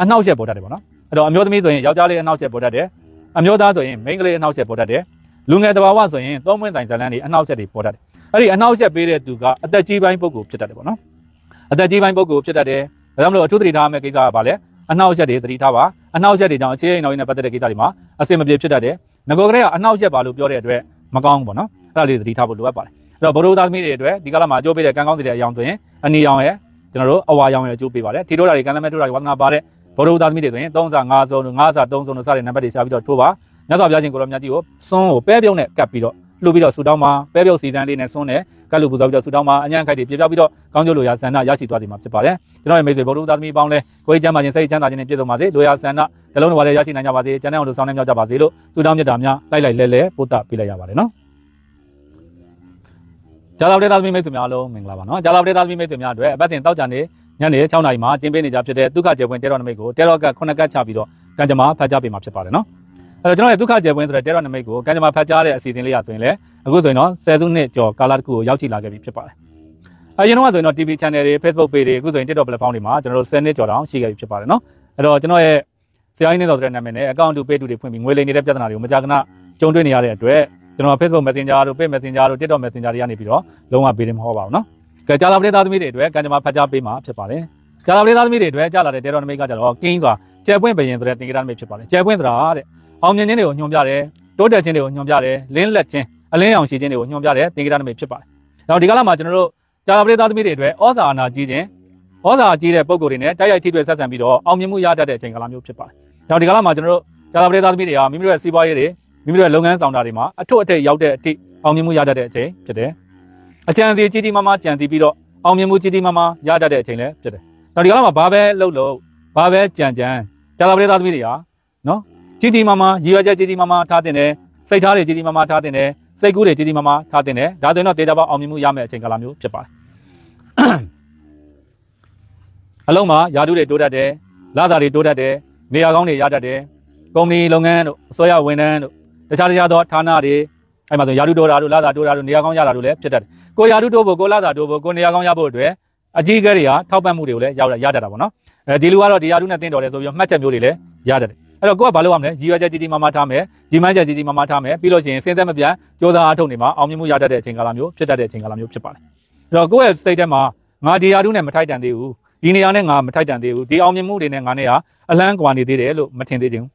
အနှောက်ယှက်ပေါ်တတ်တယ်ပေါ့နော်အဲ့တော့အမျိုးသမီးဆိုရင်ယောက်ျားလေးအနှောက်ယှက်ပေါ်တတ်တယ်အမျိုးသားဆိုရင်မိန်းကလေးအနှောက်ယှက်ပေါ်တတ်တယ်လူငယ်တဘာဝဆိုရင်သုံးပွင့်တိုင်ဇလန်းတွေအနှောက်ယှက်တွေပေါ်တတ်တယ်အဲ့ဒီအနှောက်ယှက်ပေးတဲ့သူကအသက်ကြီးပိုင်းပုဂ္ဂိုလ်ဖြစ်တတ်တယ်ပေါ့နော်အသက်ကြီးပိုင်းပုဂ္ဂိုလ်ဖြစ်တတ်တယ်ဒါကြောင့်မလို့အထူးသတိထားမယ့်ကိစ္စကဘာလဲအနှောက်ယှက်တွေသတိထားပါအနှောက်ယှက်တွေကြောင့်အခြေအနေတော်ကြီးနဲ့ပတ်သက်တဲ့ကိစ္စတွေမှာအစင်မပြေဖြစ်တတ်တယ်ငကိုကလေးကအနှောက်ယှက်ပါလို့ပြောတဲ့အတွက်မကောင်းဘူးပေါ့နော်အဲ့ဒါလေးသတိထားဖို့လိုအပ်ပါတယ်အဲ့တော့ဗုဒ္ဓဦးသားသမီးတွေအတွက်ဒီကလာမှာအကျိုးပေးတဲ့ကံကောင်းတဲ့အရောင်သွင်းအနီရောင်ရဲ့ကျွန်တော်တို့အဝါရောင်ရဲ့အကျိုးပေးပါတယ်ထေထိုးတာတွေကံသမဲထိုးတာတွေဝါသနာပါတဲ့ဗုဒ္ဓဦးသားသမီးတွေဆိုရင်3စာ5စုံ5စာ3စုံစတဲ့နံပါတ်တွေရှာပြီးတော့ထိုးပါမြတ်စွာဘုရားရှင်ကိုရောမြတ်ကြီးကိုစွန်းကိုပဲပြုံးနဲ့ကပ်ပြီးတော့လှုပ်ပြီးတော့ဆူတောင်းမှာပဲပြုတ်စီစံလေးနဲ့စွန်းနဲ့ကပ်လို့ပူဇော်ပြီးတော့ဆူတောင်းမှာအညံ့ခိုက်တွေပြပြပြီးတော့ကောင်းကျိုးလိုရာဆန္ဒရရှိသွားဒီမှာဖြစ်ပါတယ်ကျွန်တော်ရဲ့မိတ်ဆွေဗုဒ္ဓဦးသားသမီးပေါင်းလဲကိုယ်ကျမ်းပါခြင်းစိတ်ချမ်းသာခြင်းနဲ့ပြည့်စုံပါစေလိုရာဆန္ဒဒလုံးတော်ပါလဲရရှိနိုင်ကြပါစေကျမ်းတဲ့အောင်လို့ဆောင်းနေမြောက်ကြပါစေလို့ဆူတောင်းမြတ်တာများလိုက်လိုက်လဲလဲပို့တာပေးလိုက်ရပါတယ်နော်ဂျာသာပတေသာသမီးမိတ်ဆွေများအားလုံးမင်္ဂလာပါနော်ဂျာသာပတေသာသမီးမိတ်ဆွေများအတွက်အပတ်စဉ်တောက်ကြနေညနေ6နာရီမှာတင်ပေးနေကြဖြစ်တဲ့ဒုက္ခကျေပွင့်တဲတော်နမိတ်ကိုတဲတော်က9ကတ်ချပြီးတော့ကံကြမ္မာဖတ်ကြားပေးမှာဖြစ်ပါတယ်နော်အဲ့တော့ကျွန်တော်ရဲ့ဒုက္ခကျေပွင့်ဆိုတဲ့တဲတော်နမိတ်ကိုကံကြမ္မာဖတ်ကြားတဲ့အစီအစဉ်လေးရဆိုရင်လည်းအခုဆိုရင်တော့10စုနှစ်ကျော်ကာလတစ်ခုကိုရောက်ရှိလာခဲ့ပြီဖြစ်ပါတယ်အရင်တော့ဆိုရင်တော့ TV channel တွေ Facebook page တွေအခုဆိုရင် TikTok platform တွေမှာကျွန်တော်တို့10နှစ်ကျော်တောင်ရှိခဲ့ပြီဖြစ်ပါတယ်နော်အဲ့တော့ကျွန်တော်ရဲ့ဆရာကြီးနေတော်တဲ့နာမည်နဲ့ account to page တွေဖွင့်ပြီးငွေလိမ်နေတဲ့ပြဿနာတွေကိုမကြာခဏကြုံတွေ့နေရတဲ့အတွက်ကျွန်တော် Facebook Messenger တို့ Page Messenger တို့ TikTok Messenger တွေကနေပြီးတော့လုံးဝပေးတယ်မဟုတ်ပါဘူးเนาะကဲကြာလာပလေးသားသမီးတွေအတွက်ကံကြမ္မာဖတ်ကြားပေးမှာဖြစ်ပါတယ်ကြာလာပလေးသားသမီးတွေအတွက်ကြာလာတဲ့တေတော်နမိတ်ကကြတော့ကင်းစွာကျယ်ပွင့်ဘယင်ဆိုတဲ့သင်္ကေတနမိတ်ဖြစ်ပါတယ်ကျယ်ပွင့်ဆိုတာတဲ့အောင်မြင်ခြင်းတွေကိုညွှန်ပြတယ်တိုးတက်ခြင်းတွေကိုညွှန်ပြတယ်လင်းလက်ခြင်းအလင်းအောင်ရှိခြင်းတွေကိုညွှန်ပြတဲ့သင်္ကေတနမိတ်ဖြစ်ပါတယ်ဒါတော့ဒီကလာမှာကျွန်တော်တို့ကြာလာပလေးသားသမီးတွေအတွက်ဩဇာအာဏာကြီးခြင်းဩဇာကြီးတဲ့ပုံကိုယ်တွေနဲ့တိုက်ရိုက်ထိတွေ့ဆက်ဆံပြီးတော့အောင်မြင်မှုရတတ်တဲ့အချိန်ကာလမျိုးဖြစ်ပါတယ်။ဒါဒီကာလမှာကျွန်တော်တို့ဇာတာပရိသတ်သမီးတွေကမိမိတို့ရဲ့စီးပွားရေးတွေမိမိတို့လုပ်ငန်းဆောင်တာတွေမှာအထွတ်အထိပ်ရောက်တဲ့အထိအောင်မြင်မှုရတတ်တဲ့အချိန်ဖြစ်တယ်။အကြံစီကြီးကြီးမားမားကြံစီပြီးတော့အောင်မြင်မှုကြီးကြီးမားမားရတတ်တဲ့အချိန်လည်းဖြစ်တယ်။နောက်ဒီကလာမှာဘာပဲလုပ်လို့ဘာပဲကြံကြံကြာသာပရိသတ်သမီးတွေဟာနော်ကြီးကြီးမားမားရည်ရွယ်ချက်ကြီးကြီးမားမားထားတင်တယ်စိတ်ထားတွေကြီးကြီးမားမားထားတင်တယ်စိတ်ကူးတွေကြီးကြီးမားမားထားတင်တယ်ဒါဆိုရင်တော့ဒေတာပေါအောင်မြင်မှုရမယ့်အချိန်ကာလမျိုးဖြစ်ပါတယ်။အလုံးမှာယာတုတွေတိုးတတ်တယ်လသာတွေတိုးတတ်တယ်နေရာကောင်းတွေရတတ်တယ်ကုမ္ပဏီလုပ်ငန်းတို့အစိုးရဝန်ထမ်းတို့တခြားတခြားသောဌာနတွေအဲ့မှာဆိုယာတုတော်တာတို့လာတာတော်တာတို့နေရာကောင်းရတာတို့လည်းဖြစ်တတ်တယ်ကိုယာတုတော်ဖို့ကိုလာတာတော်ဖို့ကိုနေရာကောင်းရဖို့အတွက်အကြီးအကဲတွေကထောက်ပံ့မှုတွေကိုလည်းရောက်ရတတ်တာပေါ့နော်အဲဒီလူကတော့ဒီယာတုနဲ့တင်းတော်တယ်ဆိုပြီးတော့မှတ်ချက်မျိုးတွေလည်းရတတ်တယ်အဲ့တော့ကိုကဘာလုပ်ရမလဲရည်ရွယ်ချက်ကြီးကြီးမားမားထားမယ်ရည်မှန်းချက်ကြီးကြီးမားမားထားမယ်ပြီးလို့ရှိရင်စဉ်သက်မပြတ်ကြိုးစားအားထုတ်နေမှာအောင်မြင်မှုရတတ်တဲ့အချိန်ကာလမျိုးဖြစ်တတ်တဲ့အချိန်ကာလမျိုးဖြစ်ပါတယ်အဲ့တော့ကိုယ့်ရဲ့စိတ်ထဲမှာငါဒီယာတုနဲ့မထိုက်တန်သေးဘူးဒီနေရာနဲ့ငါမထိုက်တန်သေးဘူးဒီအောင်မြင်မှုတွေနဲ့ငါနဲ့ကအလန်းကွာနေသေးတယ်လို့မထင်သေးခြင်း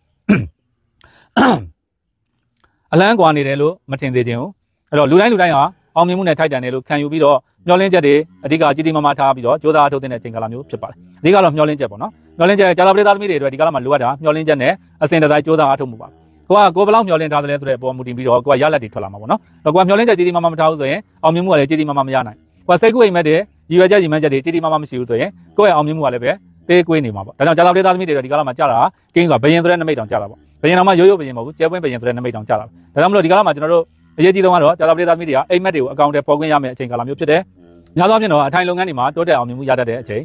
အလန်းကွာနေတယ်လို့မထင်သေးခြင်းဘူးအဲ့တော့လူတိုင်းလူတိုင်းဟာအောင်မြင်မှုနဲ့ထိုက်တန်တယ်လို့ခံယူပြီးတော့မျှော်လင့်ချက်တွေအဓိကကြီးကြီးမားမားထားပြီးတော့ကြိုးစားထုတ်တဲ့အချိန်ကာလမျိုးဖြစ်ပါတယ်အဓိကတော့မျှော်လင့်ချက်ပေါ့နော်မျှော်လင့်ချက်ကြာသပတေးသားသမီးတွေအတွက်ဒီကာလမှာလိုအပ်တာမျှော်လင့်ချက်နဲ့အစဉ်တစိုက်ကြိုးစားအားထုတ်မှုပါကိုကကိုဘလောက်မျောလင်းထားတယ်လဲဆိုတဲ့အပေါ်မူတည်ပြီးတော့ကိုကရလက်တွေထွက်လာမှာပေါ့နော်။ကိုကမျောလင်းချက်ကြီးကြီးမားမားမထားဘူးဆိုရင်အောင်မြင်မှုကလည်းကြီးကြီးမားမားမရနိုင်။ကိုကစိတ်ကူးအိမ်မက်တဲ့ရည်ရွယ်ချက်ကြီးမှန်းချက်တွေကြီးကြီးမားမားမရှိဘူးဆိုရင်ကိုယ့်ရဲ့အောင်မြင်မှုကလည်းပဲသေးကွေးနေမှာပေါ့။ဒါကြောင့်ကြာလာတဲ့သားသမီးတွေတော့ဒီကာလမှာကြာတာကင်းဆိုတာဘယင်ဆိုတဲ့နမိတ်တောင်ကြာတာပေါ့ဘယင်တော်မှရိုးရိုးဘယင်မဟုတ်ဘူးကျဲပွင့်ဘယင်ဆိုတဲ့နာမည်တောင်ကြတာပဲဒါကြောင့်မလို့ဒီကာလမှာကျွန်တော်တို့အရေးကြီးဆုံးကတော့ကြာသပတေးသားသမီးတွေကအိမ်မက်တွေကိုအကောင့်ထဲပေါ်ခွင့်ရမယ့်အချိန်ကာလမျိုးဖြစ်တယ်။များသောအားဖြင့်တော့အထိုင်လုပ်ငန်းတွေမှာတိုးတက်အောင်မြင်မှုရတတ်တဲ့အချိန်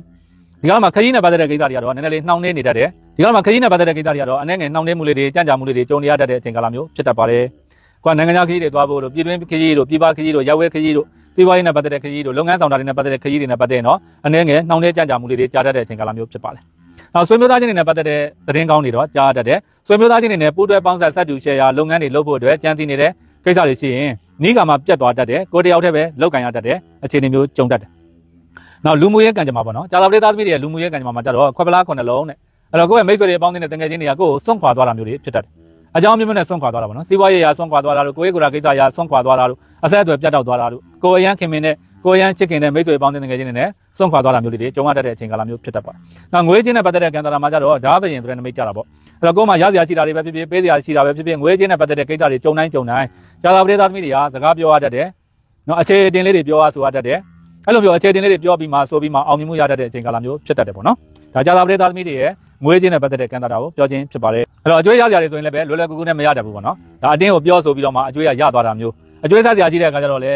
ဒီကမှာခရီးနဲ့ပတ်သက်တဲ့ကိစ္စတွေကတော့နည်းနည်းလေးနှောင့်နှေးနေတတ်တယ်။ဒီကမှာခရီးနဲ့ပတ်သက်တဲ့ကိစ္စတွေကတော့အနည်းငယ်နှောင့်နှေးမှုလေးတွေကြံ့ကြာမှုလေးတွေကြုံရတတ်တဲ့အချိန်ကာလမျိုးဖြစ်တတ်ပါတယ်။ကိုယ်နိုင်ငံခြားခရီးတွေသွားဖို့တို့ပြည်တွင်းခရီးတို့ပြည်ပခရီးတို့ရောက်ဝဲခရီးတို့သေးပွားရေးနဲ့ပတ်သက်တဲ့ခရီးတို့လုပ်ငန်းဆောင်တာတွေနဲ့ပတ်သက်တဲ့ခရီးတွေနဲ့ပတ်သက်ရင်တော့အနည်းငယ်နှောင့်နှေးကြံ့ကြာမှုလေးတွေကြားတတ်တဲ့အချိန်ကာလမျိုးဖြစ်ပါလေ။နောက်ဆွေမျိုးသားချင်းတွေနဲ့ပတ်သက်တဲ့သတင်းကောင်းတွေတော့ကြားတတ်တယ်ဆွေမျိုးသားချင်းတွေနဲ့ပူးတွဲပေါင်းစပ်ဆက်တူရှယ်ယာလုပ်ငန်းတွေလုပ်ဖို့အတွက်ကြံစည်နေတဲ့ကိစ္စတွေရှိရင်နီးကမှပြတ်သွားတတ်တယ်ကိုတယောက်တည်းပဲလောက်ကင်ရတတ်တယ်အခြေအနေမျိုးကြုံတတ်တယ်နောက်လူမှုရေးကံကြမ္မာပေါ့နော်ကြာသပတေးသားသမီးတွေလူမှုရေးကံကြမ္မာမှာကြတော့ခွက်ပလားခုနှစ်လုံးနဲ့အဲ့တော့ကိုယ့်ရဲ့မိတ်ဆွေတွေအပေါင်းအသင်းနဲ့တကယ်ချင်းတွေကကိုယ်ကိုစွန့်ခွာသွားတာမျိုးတွေဖြစ်တတ်တယ်အကြောင်းမျိုးမျိုးနဲ့ဆွန့်ခွာသွားတာပေါ့နော်စီးပွားရေးရာဆွန့်ခွာသွားတာလို့ကိုယ့်ရဲ့ကိုယ်ရာကိစ္စရာဆွန့်ခွာသွားတာလို့အဆက်အသွယ်ပြတ်တောက်သွားတာလို့ကိုယ်အရန်ခင်မင်တဲ့ကိုရန်ချစ်ခင်တဲ့မိတ်ဆွေပေါင်းတဲ့ငွေချင်းတွေနဲ့စွန့်ခွာသွားတာမျိုးတွေကြုံရတတ်တဲ့အချိန်ကာလမျိုးဖြစ်တတ်ပါတယ်။နောက်ငွေချင်းနဲ့ပတ်သက်တဲ့ကံတာမှာကြတော့ဒါဘယင်ဆိုတဲ့နမိတ်ကြတာပေါ့။အဲ့တော့ကိုယ်မှာရစရာရှိတာတွေပဲဖြစ်ဖြစ်ပေးစရာရှိတာပဲဖြစ်ဖြစ်ငွေချင်းနဲ့ပတ်သက်တဲ့ကိစ္စတွေကြုံတိုင်းကြုံတိုင်းဇာတာပတိသားသမီးတွေကစကားပြောရတတ်တယ်။နော်အခြေအတင်လေးတွေပြောရဆိုရတတ်တယ်။အဲ့လိုမျိုးအခြေအတင်လေးတွေပြောပြီးမှဆိုပြီးမှအောင်မြင်မှုရတတ်တဲ့အချိန်ကာလမျိုးဖြစ်တတ်တယ်ပေါ့နော်။ဒါဇာတာပတိသားသမီးတွေရဲ့ငွေချင်းနဲ့ပတ်သက်တဲ့ကံတာကိုပြောခြင်းဖြစ်ပါတယ်။အဲ့တော့အကျွေးရစရာတွေဆိုရင်လည်းပဲလွယ်လွယ်ကူကူနဲ့မရတတ်ဘူးပေါ့နော်။ဒါအတင်းကိုပြောဆိုပြီးတော့မှအကျွေးရရသွားတာမျိုးအကျွေးစားစရာကြီးတဲ့အခါကျတော့လေ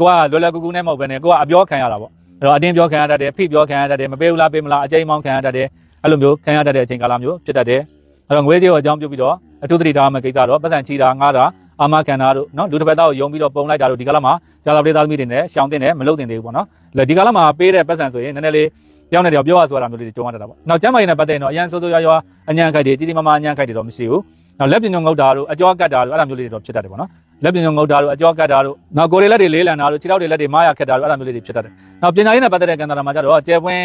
ကိုကလွယ်လွယ်ကူကူနဲ့မဟုတ်ဘဲနဲ့ကိုကအပြောခံရတာပေါ့အဲ့တော့အတင်းပြောခံရတတ်တယ်ဖိပြောခံရတတ်တယ်မပေးဘူးလားပေးမလားအကြိမ်မောင်းခံရတတ်တယ်အဲ့လိုမျိုးခံရတတ်တဲ့အချိန်ကာလမျိုးဖြစ်တတ်တယ်အဲ့တော့ငွေကြေးကိုအကြောင်းပြုပြီးတော့အထုသတိထားမှကိစ္စတော့ပတ်စံချီတာငားတာအာမခံတာတို့နော်လူတစ်ပတ်သားကိုယုံပြီးတော့ပုံလိုက်တာတို့ဒီကာလမှာဇာလာပရိသတ်သမီးတွေနဲ့ရှောင်းတင်တယ်မလုပ်တင်သေးဘူးပေါ့နော်အဲ့ဒီကာလမှာပေးတဲ့ပတ်စံဆိုရင်နည်းနည်းလေးပြောင်းနေတယ်ပြောရဆိုတာမျိုးတွေကြုံရတာပေါ့နောက်ကျမ်းမာရေးနဲ့ပတ်သက်ရင်တော့အရန်ဆိုးဆိုးရွားရွားအညံ့ခိုက်တွေကြီးကြီးမားမားအညံ့ခိုက်တွေတော့မရှိဘူးနောက်လက်ပြညုံငုတ်တာတို့အကြောကတ်တာတို့အဲ့လိုမျိုးလေးတွေတော့ဖြစ်တတ်တယ်ပေါ့နော်လက်ပြညုံငုတ်တာတို့အကြောကတ်တာတို့နောက်ကိုယ်တွေလက်တွေလေးလံတာတို့ခြေထောက်တွေလက်တွေမာရခက်တာတို့အဲ့လိုမျိုးလေးတွေဖြစ်တတ်တယ်နောက်ပညာရေးနဲ့ပတ်သက်တဲ့ကံတာမှာကြတော့ကျဲပွင့်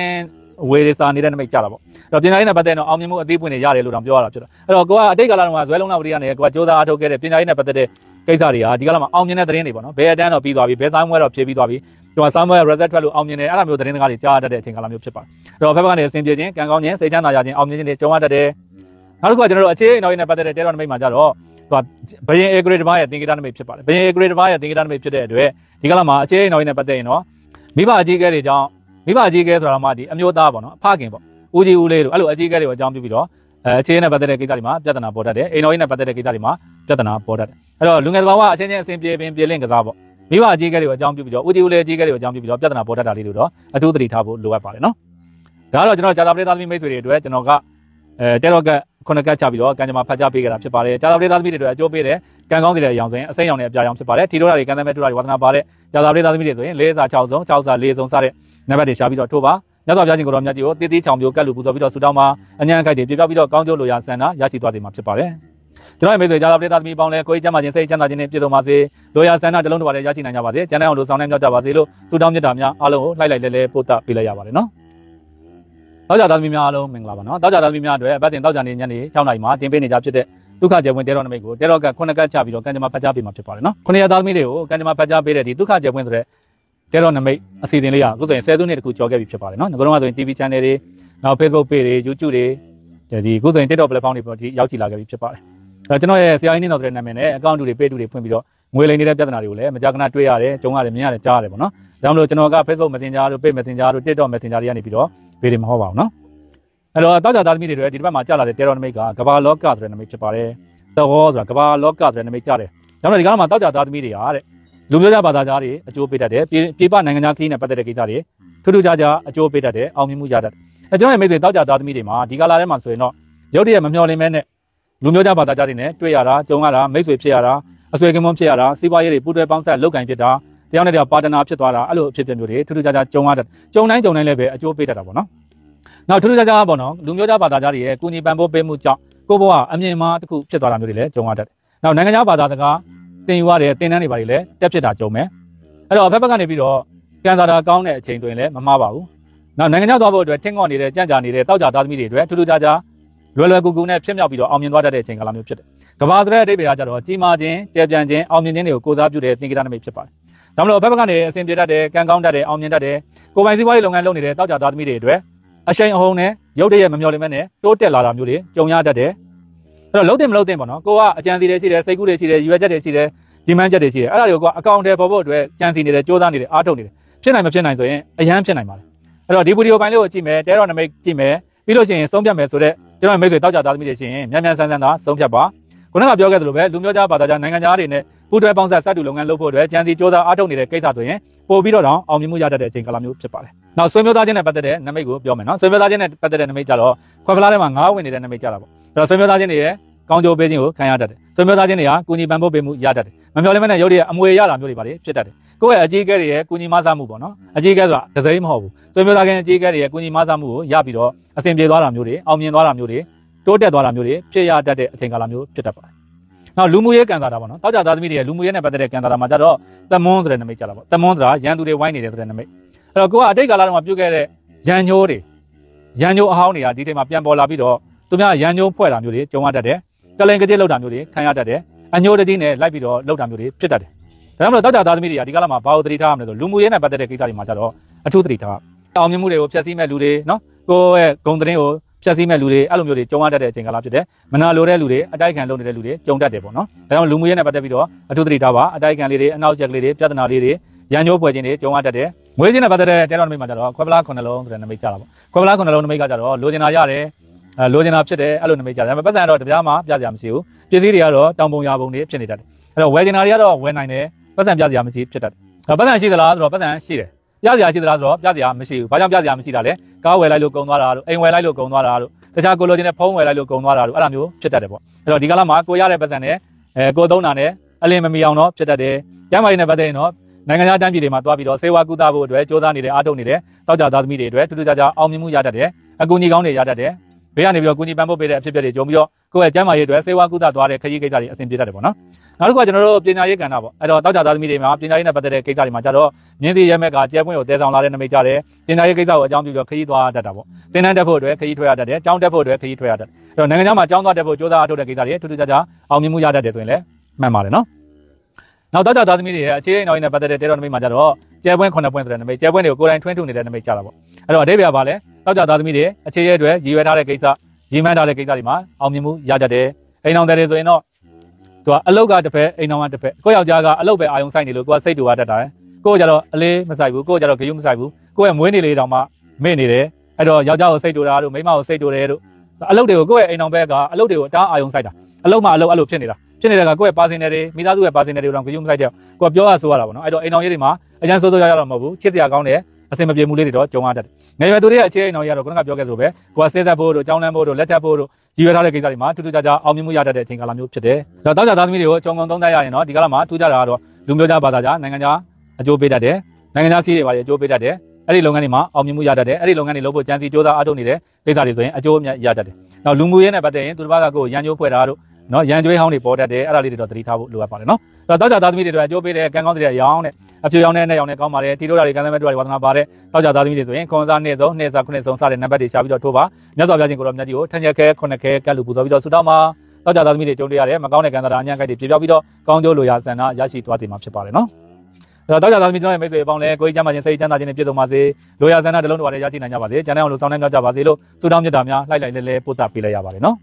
အဝေးတွေစာနေတဲ့နမိတ်ကြတာပေါ့အဲ့တော့ပညာရေးနဲ့ပတ်သက်တော့အောင်မြင်မှုအသေးပွင့်တွေရတယ်လို့တောင်ပြောရတာဖြစ်တော့အဲ့တော့ကိုကအတိတ်ကာလတုန်းကဇွဲလုံးလာပရိယာနဲ့ကိုကစူးစမ်းအားထုတ်ခဲ့တဲ့ပညာရေးနဲ့ပတ်သက်တဲ့ကိစ္စတွေဟာဒီကလာမှာအောင်မြင်တဲ့သတင်းတွေပေါ့နော်ဘယ်အတန်းတော့ပြီးသွားပြီဘယ်ဆိုင်မွဲတော့ဖြည့်ပြီးသွားပြီဒီမှာဆိုင်မွဲ result ထွက်လို့အောင်မြင်တယ်အဲ့လိုမျိုးသတင်းစကားတွေကြားရတတ်တဲ့အချိန်ကာလမျိုးဖြစ်ပါတယ်အဲ့တော့ဘက်ဘက်ကနေအစဉ်ပြေခြင်းကံကောင်းခြင်းစိတ်ချမ်းသာရခြင်းအောင်မြင်ခြင်းတွေကြုံရတတ်တယ်နောက်တစ်ခုကကျွန်တော်တို့အခြေအနေနောက်ရင်းနဲ့ပတ်သက်တဲ့တဲတော်နမိတ်မှာကြတော့သူကဘယင်အေဂရိတ်တပါးရဲ့သင်္ကေတနမိတ်ဖြစ်ပါတယ်ဘယင်အေဂရိတ်တပါးရဲ့သင်္ကေတနမိတ်ဖြစ်တဲ့အတွက်ဒီကလာမှာအခြေအနေနောက်ရင်းနဲ့ပတ်သက်ရင်တော့မိဘအကြီးအကဲတွေကြောင့်မိဘအကြီးအကဲဆိုတာမှဒီအမျိုးသားပေါ့နော်အဖခင်ပေါ့ဦးကြီးဦးလေးတို့အဲ့လိုအကြီးအကဲတွေကိုအကြောင်းပြုပြီးတော့အဲအခြေအနေနဲ့ပတ်သက်တဲ့ကိစ္စတွေမှာပြဿနာပေါ်တတ်တယ်အိမ်တော်ရေးနဲ့ပတ်သက်တဲ့ကိစ္စတွေမှာပြဿနာပေါ်တတ်တယ်အဲ့တော့လူငယ်သဘာဝအချင်းချင်းအစဉ်ပြေပင်ပြေလင့်ကစားပေါ့မိဘအကြီးအကဲတွေကိုအကြောင်းပြုပြီးတော့ဦးကြီးဦးလေးအကြီးအကဲတွေကိုအကြောင်းပြုပြီးတော့ပြဿနာပေါ်တတ်တာလေးတို့တော့အထူးသတိထားဖို့လိုအပ်ပါတယ်နော်ဒါကတော့ကျွန်တော်ဂျာတာပလေးသားသမီးမိတ်ဆွေတွေအတွက်ကျွန်တော်ကအဲတဲတော့ကခုနကချပြီးတော့ကံကြမ္မာဖတ်ကြပေးကြတာဖြစ်ပါတယ်ကြာသာပတိသားသမီးတွေအတွက်အကျိုးပေးတယ်ကံကောင်းစေတဲ့အကြောင်းဆိုရင်အစိမ်းရောင်နဲ့အပြာရောင်ဖြစ်ပါတယ်ထီထိုးတာတွေကံသမဲထိုးတာတွေဝါသနာပါတဲ့ကြာသာပတိသားသမီးတွေဆိုရင်၄စာ6စုံ6စာ4စုံစတဲ့နံပါတ်တွေရှားပြီးတော့ထိုးပါမြတ်စွာဘုရားရှင်ကိုတော်မြတ်ကြီးကိုတည်တည်ချောင်ပြိုကတ်လူပူဇော်ပြီးတော့ဆုတောင်းပါအញ្ញံအခိုက်တွေပြပြပြီးတော့ကောင်းကျိုးလိုရာဆန္ဒရရှိသွားစေမှာဖြစ်ပါတယ်ကျွန်တော်ရဲ့မိတ်ဆွေကြားသာပရိသတ်သမီးပေါင်းလဲကိုယ်ကြီးကျမ်းမာခြင်းစိတ်ချမ်းသာခြင်းနဲ့ပြည့်စုံပါစေလိုရာဆန္ဒတလုံးတစ်ပါးလည်းရရှိနိုင်ကြပါစေကျန်တဲ့အောင်လိုဆောင်နိုင်ကြပါစေလို့ဆုတောင်းမြတ်တာများအားလုံးကိုလှိုက်လိုက်လဲလဲပို့သပေးလိုက်ရပါတယ်နော်တောက်ကြသားသမီးများအားလုံးမင်္ဂလာပါနော်တောက်ကြသားသမီးများအတွက်အပတ်တင်တောက်ကြနေညနေ6နာရီမှာတင်ပေးနေကြဖြစ်တဲ့ဒုက္ခကျေပွင့်တဲတော်နမိတ်ကိုတဲတော်က9ကတ်ချပြီးတော့ကံကြမ္မာဖတ်ကြားပေးမှာဖြစ်ပါတယ်နော်9ရက်သားသမီးတွေကိုကံကြမ္မာဖတ်ကြားပေးတဲ့ဒီဒုက္ခကျေပွင့်ဆိုတဲ့တဲတော်နမိတ်အစီအစဉ်လေးကအခုဆိုရင်10စုနှစ်တခုကျော်ခဲ့ပြီဖြစ်ပါတယ်နော်ငါတို့ကဆိုရင် TV channel တွေနောက် Facebook page တွေ YouTube တွေဒီအခုဆိုရင် TikTok platform တွေပေါ်ဒီရောက်ချီလာခဲ့ပြီဖြစ်ပါတယ်အဲကျွန်တော်ရဲ့ဆရာကြီးနေတော်တဲ့နာမည်နဲ့ account တွေ page တွေဖွင့်ပြီးတော့ငွေလိမ်နေတဲ့ပြဿနာတွေကိုလည်းမကြာခဏတွေ့ရတယ်ကြုံရတယ်မြင်ရတယ်ကြားရတယ်ပေါ့နော်ဒါမှမဟုတ်ကျွန်တော်က Facebook Messenger တို့ Page Messenger တို့ TikTok Messenger တွေကနေပြီးတော့ဘေးတွေမဟုတ်ပါဘူးနော်အဲ့တော့တောက်ကြသားသမီးတွေတွေဒီတစ်ပတ်မှာကြာလာတဲ့တေရောနမိတ်ကကဘာလောကဆိုတဲ့နမိတ်ဖြစ်ပါတယ်သဟောဆိုတာကဘာလောကဆိုတဲ့နမိတ်ကြတယ်ဒါမှမဟုတ်ဒီကနေ့မှာတောက်ကြသားသမီးတွေဟာတဲ့လူမျိုးကြဘာသာကြားတွေအကျိုးပေးတတ်တယ်ပြေပနိုင်ငံသားခရီးနဲ့ပတ်သက်တဲ့ကိစ္စတွေထူးထူးခြားခြားအကျိုးပေးတတ်တယ်အောင်မြင်မှုရတတ်တယ်အဲကျွန်တော်ရဲ့မိတ်ဆွေတောက်ကြသားသမီးတွေမှာဒီကလာထဲမှာဆိုရင်တော့ရုပ်တရက်မမျှော်လင့်မဲနဲ့လူမျိုးကြဘာသာကြားတွေနဲ့တွေ့ရတာကြုံရတာမိတ်ဆွေဖြစ်ရတာအဆွေကင်းမွန်ဖြစ်ရတာစီးပွားရေးတွေပူးတွဲပေါင်းဆက်လုပ်ကင်ဖြစ်တာတစ်ယောက်နဲ့တစ်ယောက်ပါတနာဖြစ်သွားတာအဲ့လိုအဖြစ်အပျက်မျိုးတွေထူးထူးခြားခြားကြုံရတာကြုံတိုင်းကြုံတိုင်းလည်းပဲအကျိုးပေးတတ်တာပေါ့နော်နောက်ထူးထူးခြားခြားပေါ့နော်လူမျိုးခြားဘာသာခြားတွေရဲ့ကုညီပံ့ပိုးပေးမှုကြောင့်ကိုယ့်ဘဝအမြင်မှားတစ်ခုဖြစ်သွားတာမျိုးတွေလည်းကြုံရတတ်တယ်နောက်နိုင်ငံခြားဘာသာစကားသင်ယူရတဲ့သင်တန်းတွေဘာတွေလည်းတက်ဖြစ်တာကြုံမယ်အဲ့တော့ဘက်ဘက်ကနေပြီးတော့ကန်စာတာကောင်းတဲ့အချိန်တွင်လည်းမမှားပါဘူးနောက်နိုင်ငံခြားသွားဖို့အတွက်ထင်းငေါ့နေတဲ့ကြံ့ကြာနေတဲ့တောက်ကြသားသမီးတွေအတွက်ထူးထူးခြားခြားလွယ်လွယ်ကူကူနဲ့ဖြစ်မြောက်ပြီးတော့အောင်မြင်သွားတတ်တဲ့အချိန်ကာလမျိုးဖြစ်တယ်ကဘာသရက်အတိတ်တွေကကြတော့ကြီးမားခြင်း၊ကျယ်ပြန့်ခြင်း၊အောင်မြင်ခြင်းတွေကိုကိုးစားပြုတဲ့သင်္ကေတနမိတ်ဖြစ်ပါတယ်ဒါမှမဟုတ်ဘက်ဘက်ကနေအဆင်ပြေတတ်တယ်ကံကောင်းတတ်တယ်အောင်မြင်တတ်တယ်ကိုပိုင်စည်းဝါးရေးလုပ်ငန်းလုပ်နေတဲ့တောက်ကြသားသမီးတွေအတွက်အရှိန်အဟုန်နဲ့ရုပ်တရက်မမျော်လင့်မနဲ့တိုးတက်လာတာမျိုးတွေကြုံရတတ်တယ်အဲ့တော့လုံးတင်မလုံးတင်ပေါ့နော်ကိုကအကြံစီတွေရှိတယ်စိတ်ကူးတွေရှိတယ်ရွယ်ချက်တွေရှိတယ်ဒီမန်းချက်တွေရှိတယ်အဲ့ဒါတွေကိုကအကောင့်တွေပေါ်ဖို့အတွက်ကြံစီနေတယ်စ조사နေတယ်အားထုတ်နေတယ်ဖြစ်နိုင်မဖြစ်နိုင်ဆိုရင်အရန်ဖြစ်နိုင်ပါတယ်အဲ့တော့ဒီဗီဒီယိုပိုင်းလေးကိုကြည့်မယ်တဲတော်နမိတ်ကြည့်မယ်ပြီးလို့ရှိရင်ဆုံးဖြတ်မယ်ဆိုတော့ကျွန်တော်မိတ်ဆွေတောက်ကြသားသမီးတွေရှိရင်မြန်မြန်ဆန်းဆန်းသာဆုံးဖြတ်ပါခုနကပြောခဲ့သလိုပဲလူမျိုးကြားဘာသာကြားနိုင်ငံသားတွေနဲ့ပူးတွဲပေါင်းဆက်စတူလုပ်ငန်းလုပ်ဖို့အတွက်ကြံစီစ조사အားထုတ်နေတဲ့ကိစ္စဆိုရင်ပို့ပြီးတော့တောင်အောင်မြင်မှုရတတ်တဲ့အချိန်ကာလမျိုးဖြစ်ပါတယ်။နောက်ဆွေမျိုးသားချင်းနဲ့ပတ်သက်တဲ့နမိတ်ကိုပြောမယ်နော်။ဆွေမျိုးသားချင်းနဲ့ပတ်သက်တဲ့နမိတ်ကြတော့ခွဲဖလားထဲမှာငါးဝင်နေတဲ့နမိတ်ကြတာပေါ့။အဲ့တော့ဆွေမျိုးသားချင်းတွေရဲ့ကောင်းကျိုးပေးခြင်းကိုခံရတတ်တယ်။ဆွေမျိုးသားချင်းတွေကကုညီပံ့ပိုးပေးမှုရတတ်တယ်။မမျှော်လင့်မနဲ့ရုပ်ရည်အမွေရတာမျိုးတွေပါလေဖြစ်တတ်တယ်။ကိုယ့်ရဲ့အကြီးအကဲတွေရဲ့ကုညီမဆမှုပေါ့နော်။အကြီးအကဲဆိုတာဒစိမ့်မဟုတ်ဘူး။ဆွေမျိုးသားချင်းအကြီးအကဲတွေရဲ့ကုညီမဆမှုကိုရပြီးတော့အဆင်ပြေသွားတာမျိုးတွေအောင်မြင်သွားတာမျိုးတွေတိုးတက်သွားတာမျိုးတွေဖြစ်ရတတ်တဲ့အချိန်ကာလမျိုးဖြစ်တတ်ပါတယ်။နောက်လူမှုရေးကန်တာတာပေါ့နော်တောက်ကြသားသမီးတွေလူမှုရေးနဲ့ပတ်သက်တဲ့ကန်တာတာမှာကြတော့သမွန်းဆိုတဲ့နာမည်ကြတာပေါ့သမွန်းဆိုတာရန်သူတွေဝိုင်းနေတယ်ဆိုတဲ့နာမည်အဲ့တော့ကိုကအတိတ်ကာလတုန်းကပြုတ်ခဲ့တဲ့ရန်ညိုးတွေရန်ညိုးအဟောင်းတွေကဒီချိန်မှာပြန်ပေါ်လာပြီးတော့သူများရန်ညိုးဖွဲ့တာမျိုးတွေကြုံရတတ်တယ်ကလိန်ကတိလောက်တာမျိုးတွေခံရတတ်တယ်အညိုးတတိနဲ့လိုက်ပြီးတော့လောက်တာမျိုးတွေဖြစ်တတ်တယ်ဒါကြောင့်မလို့တောက်ကြသားသမီးတွေကဒီကာလမှာဘာလို့သတိထားရမလဲဆိုလူမှုရေးနဲ့ပတ်သက်တဲ့ကိစ္စတွေမှာကြတော့အထူးသတိထားအောင်မြင်မှုတွေကိုဖျက်ဆီးမဲ့လူတွေနော်ကိုယ့်ရဲ့ဂုံသတင်းကိုဖြတ်စည်းမဲ့လူတွေအဲ့လိုမျိုးတွေကြုံရတတ်တဲ့အချိန်ကာလဖြစ်တယ်။မနာလိုတဲ့လူတွေအတိုက်ခံလုပ်နေတဲ့လူတွေကြုံတတ်တယ်ပေါ့နော်။ဒါကြောင့်လူမှုရေးနဲ့ပတ်သက်ပြီးတော့အထူးသတိထားပါအတိုက်ခံလေးတွေအနောက်ကျက်လေးတွေပြဿနာလေးတွေရန်ညိုးပွဲခြင်းတွေကြုံရတတ်တယ်။ငွေချင်းနဲ့ပတ်သက်တဲ့တဲတော်နမိတ်မှာကျတော့ခွဲပလားခုနှလုံးဆိုတဲ့နမိတ်ကြတာပေါ့။ခွဲပလားခုနှလုံးနမိတ်ကကျတော့လိုချင်တာရတယ်အဲလိုချင်တာဖြစ်တယ်အဲ့လိုနမိတ်ကြတယ်။ဒါပေမဲ့ပတ်စံတော့တပြားမှပြစရာမရှိဘူး။ပြည်စည်းတွေကတော့တောင်ပုံရာပုံတွေဖြစ်နေတတ်တယ်။အဲ့တော့ဝယ်ချင်တာတွေကတော့ဝယ်နိုင်တယ်ပတ်စံပြစရာမရှိဖြစ်တတ်တယ်။ဒါပတ်စံရှိသလားဆိုတော့ပတ်စံရှိတယ်ပြစရာရှိသလားဆိုတော့ပြစရာမရှိဘူးဘာကြောင့်ပြစရာမရှိတာလဲကားဝယ်လိုက်လို့ကုန်သွားတာတို့အိမ်ဝယ်လိုက်လို့ကုန်သွားတာတို့တခြားကိုလိုချင်တဲ့ဖုန်းဝယ်လိုက်လို့ကုန်သွားတာတို့အဲ့လိုမျိုးဖြစ်တတ်တယ်ပေါ့အဲ့တော့ဒီကလာမှာကိုရတဲ့ပတ်စံနဲ့အဲကိုသုံးတာနဲ့အလင်းမမီအောင်တော့ဖြစ်တတ်တယ်ကျမ်းမာရေးနဲ့ပတ်သက်ရင်တော့နိုင်ငံခြားတန်းပြည်တွေမှာတွားပြီးတော့စေဝါကုသဖို့အတွက်စ조사နေတယ်အားထုတ်နေတယ်တောက်ကြသားသမီးတွေအတွက်တူတူကြကြအောင်မြင်မှုရတတ်တယ်အကူအညီကောင်းတွေရတတ်တယ်ဘေးကနေပြီးတော့ကူညီပံ့ပိုးပေးတဲ့အဖြစ်အပျက်တွေကြုံပြီးတော့ကိုယ့်ရဲ့ကျမ်းမာရေးအတွက်စေဝါကုသသွားတဲ့ခရီးကိစ္စတွေအဆင်ပြေတတ်တယ်ပေါ့နော်နောက်တစ်ခုကကျွန်တော်တို့ပညာရေးကဏ္ဍပေါ့အဲ့တော့တောက်ကြသားသမီးတွေမှာပညာရေးနဲ့ပတ်သက်တဲ့ကိစ္စတွေမှာကြတော့မြင်းသေးရဲမက်ကကျဲပွင့်ကိုတဲဆောင်လာတဲ့နမိတ်ကြတယ်ပညာရေးကိစ္စကိုအကြောင်းပြုပြီးတော့ခရီးသွားတတ်တာပေါ့သင်တန်းတက်ဖို့အတွက်ခရီးထွက်ရတတ်တယ်ကျောင်းတက်ဖို့အတွက်ခရီးထွက်ရတတ်တယ်အဲ့တော့နိုင်ငံခြားမှာကျောင်းသွားတက်ဖို့ကြိုးစားအထောက်တဲ့ကိစ္စတွေထူးထူးခြားခြားအောင်မြင်မှုရတတ်တယ်ဆိုရင်လည်းမှန်ပါတယ်နော်နောက်တော့ကြသားသမီးတွေရဲ့အခြေအနေနောက်ရင်းနဲ့ပတ်သက်တဲ့တဲတော်နမိတ်မှာကြတော့ကျဲပွင့်9ပွင့်ဆိုတဲ့နမိတ်ကျဲပွင့်တွေကိုကိုယ်တိုင်ထွန်းထုနေတဲ့နမိတ်ကြတာပေါ့အဲ့တော့အတိတ်ပြပါလဲတောက်ကြသားသမီးတွေအခြေရဲအတွက်ရည်ရွယ်ထားတဲ့ကိစ္စရည်မှန်းထားတဲ့ကိစ္စတွေမှာအောင်မြင်မှုရကြတယ်အိမ်အောင်တဲ့တွေဆိုရင်တော့သူကအလုတ်ကတစ်ဖက်အိမ်တော်ကတစ်ဖက်ကိုယောက်ျားကအလုတ်ပဲအာယုံဆိုင်နေလို့ကိုကစိတ်တူရတတ်တာကိုကကြတော့အလေးမဆိုင်ဘူးကိုကကြတော့ဂယုမဆိုင်ဘူးကိုရဲ့မွေးနေလေတောင်မှမေ့နေတယ်အဲ့တော့ယောက်ျားကိုစိတ်တူတာတို့မိန်းမကိုစိတ်တူတယ်တို့အလုတ်တွေကိုကိုယ့်ရဲ့အိမ်တော်ဘက်ကအလုတ်တွေကိုအတားအာယုံဆိုင်တာအလုတ်မှအလုတ်အဲ့လိုဖြစ်နေတာဖြစ်နေတဲ့ကကိုယ့်ရဲ့ပါစင်တွေမိသားစုရဲ့ပါစင်တွေကိုတော့ဂယုမဆိုင်ကြကိုကပြောရဆိုရတာပေါ့နော်အဲ့တော့အိမ်တော်ရေးတွေမှာအကျန်းစိုးစိုးရရတော့မဟုတ်ဘူးချစ်စရာကောင်းတယ်အဆင်မပြေမှုလေးတွေတော့ကြုံရတတ်တယ်။ငယ်ရွယ်သူတွေရဲ့အခြေအနေတော်ရတော့ခုနကပြောခဲ့သလိုပဲကိုယ်ကစေးသက်ဖို့တို့ကြောင်းလန်းဖို့တို့လက်ထပ်ဖို့တို့ရည်ရွယ်ထားတဲ့ကိစ္စတွေမှာထူးထူးခြားခြားအောင်မြင်မှုရတတ်တဲ့အချိန်ကာလမျိုးဖြစ်တယ်။ဒါတောင်းကြသားသမီးတွေကိုအကြုံကုန်သုံးသပ်ရရင်တော့ဒီကာလမှာထူးခြားတာကတော့လူမျိုးခြားဘာသာခြားနိုင်ငံခြားအကျိုးပေးတတ်တယ်။နိုင်ငံခြားစီးတွေပါတယ်အကျိုးပေးတတ်တယ်။အဲ့ဒီလုပ်ငန်းတွေမှာအောင်မြင်မှုရတတ်တယ်။အဲ့ဒီလုပ်ငန်းတွေလုပ်ဖို့ကြံစည်ကြိုးစားအားထုတ်နေတဲ့ကိစ္စတွေဆိုရင်အကျိုးအမြတ်ရတတ်တယ်။နောက်လူမှုရေးနဲ့ပတ်သက်ရင်သူတစ်ပါးကကိုယ်ရန်ကြိုးဖွဲ့တာတို့နော်ရန်ကြွေးဟောင်းတွေပေါ်တတ်တယ်။အဲ့ဒါလေးတွေတော့သတိထားဖို့လိုအပ်ပါတယ်နော်။ဒါတောက်ကြသားသမီးတွေအတွက်အကျိုးပေးတဲ့ကံကောင်းတွေရောင်းတဲ့အဖြူရောင်းတဲ့နဲ့ရောင်းတဲ့ကောင်းပါတယ်တီတို့ဓာတ်တွေကံသမဲ့တို့ဓာတ်တွေဝါသနာပါတဲ့တောက်ကြသားသမီးတွေဆိုရင်ခွန်စားနေ့ဆုံးနေ့စားခုနှစ်ဆုံးစတဲ့နံပါတ်တွေရှာပြီးတော့ထိုးပါမြတ်စွာဘုရားရှင်ကိုတော့မြတ်ကြီးကိုထန်ချက်ခဲခုနှစ်ခဲကတ်လူပူဇော်ပြီးတော့ဆုတောင်းပါတောက်ကြသားသမီးတွေကြုံတွေ့ရတဲ့မကောင်းတဲ့ကံတာအညံ့ခိုက်တွေပြေပြောက်ပြီးတော့ကောင်းကျိုးလိုရာဆန္ဒရရှိသွားတယ်မှာဖြစ်ပါတယ်နော်ဒါတော့ကြောက်ကြသမီးတို့ရဲ့မိတ်ဆွေအပေါင်းလဲကိုကြီးကျမ်းပါခြင်းစိတ်ကျမ်းသာခြင်းနဲ့ပြည့်စုံပါစေလိုရာဆန္ဒတစ်လုံးတစ်ပါးနဲ့ရရှိနိုင်ကြပါစေကျန်တဲ့အောင်လို့စောင်းနှံကြပါစေလို့ဆုတောင်းမြတ်တာများလိုက်လိုက်လဲလဲပို့သပေးလိုက်ရပါတယ်နော်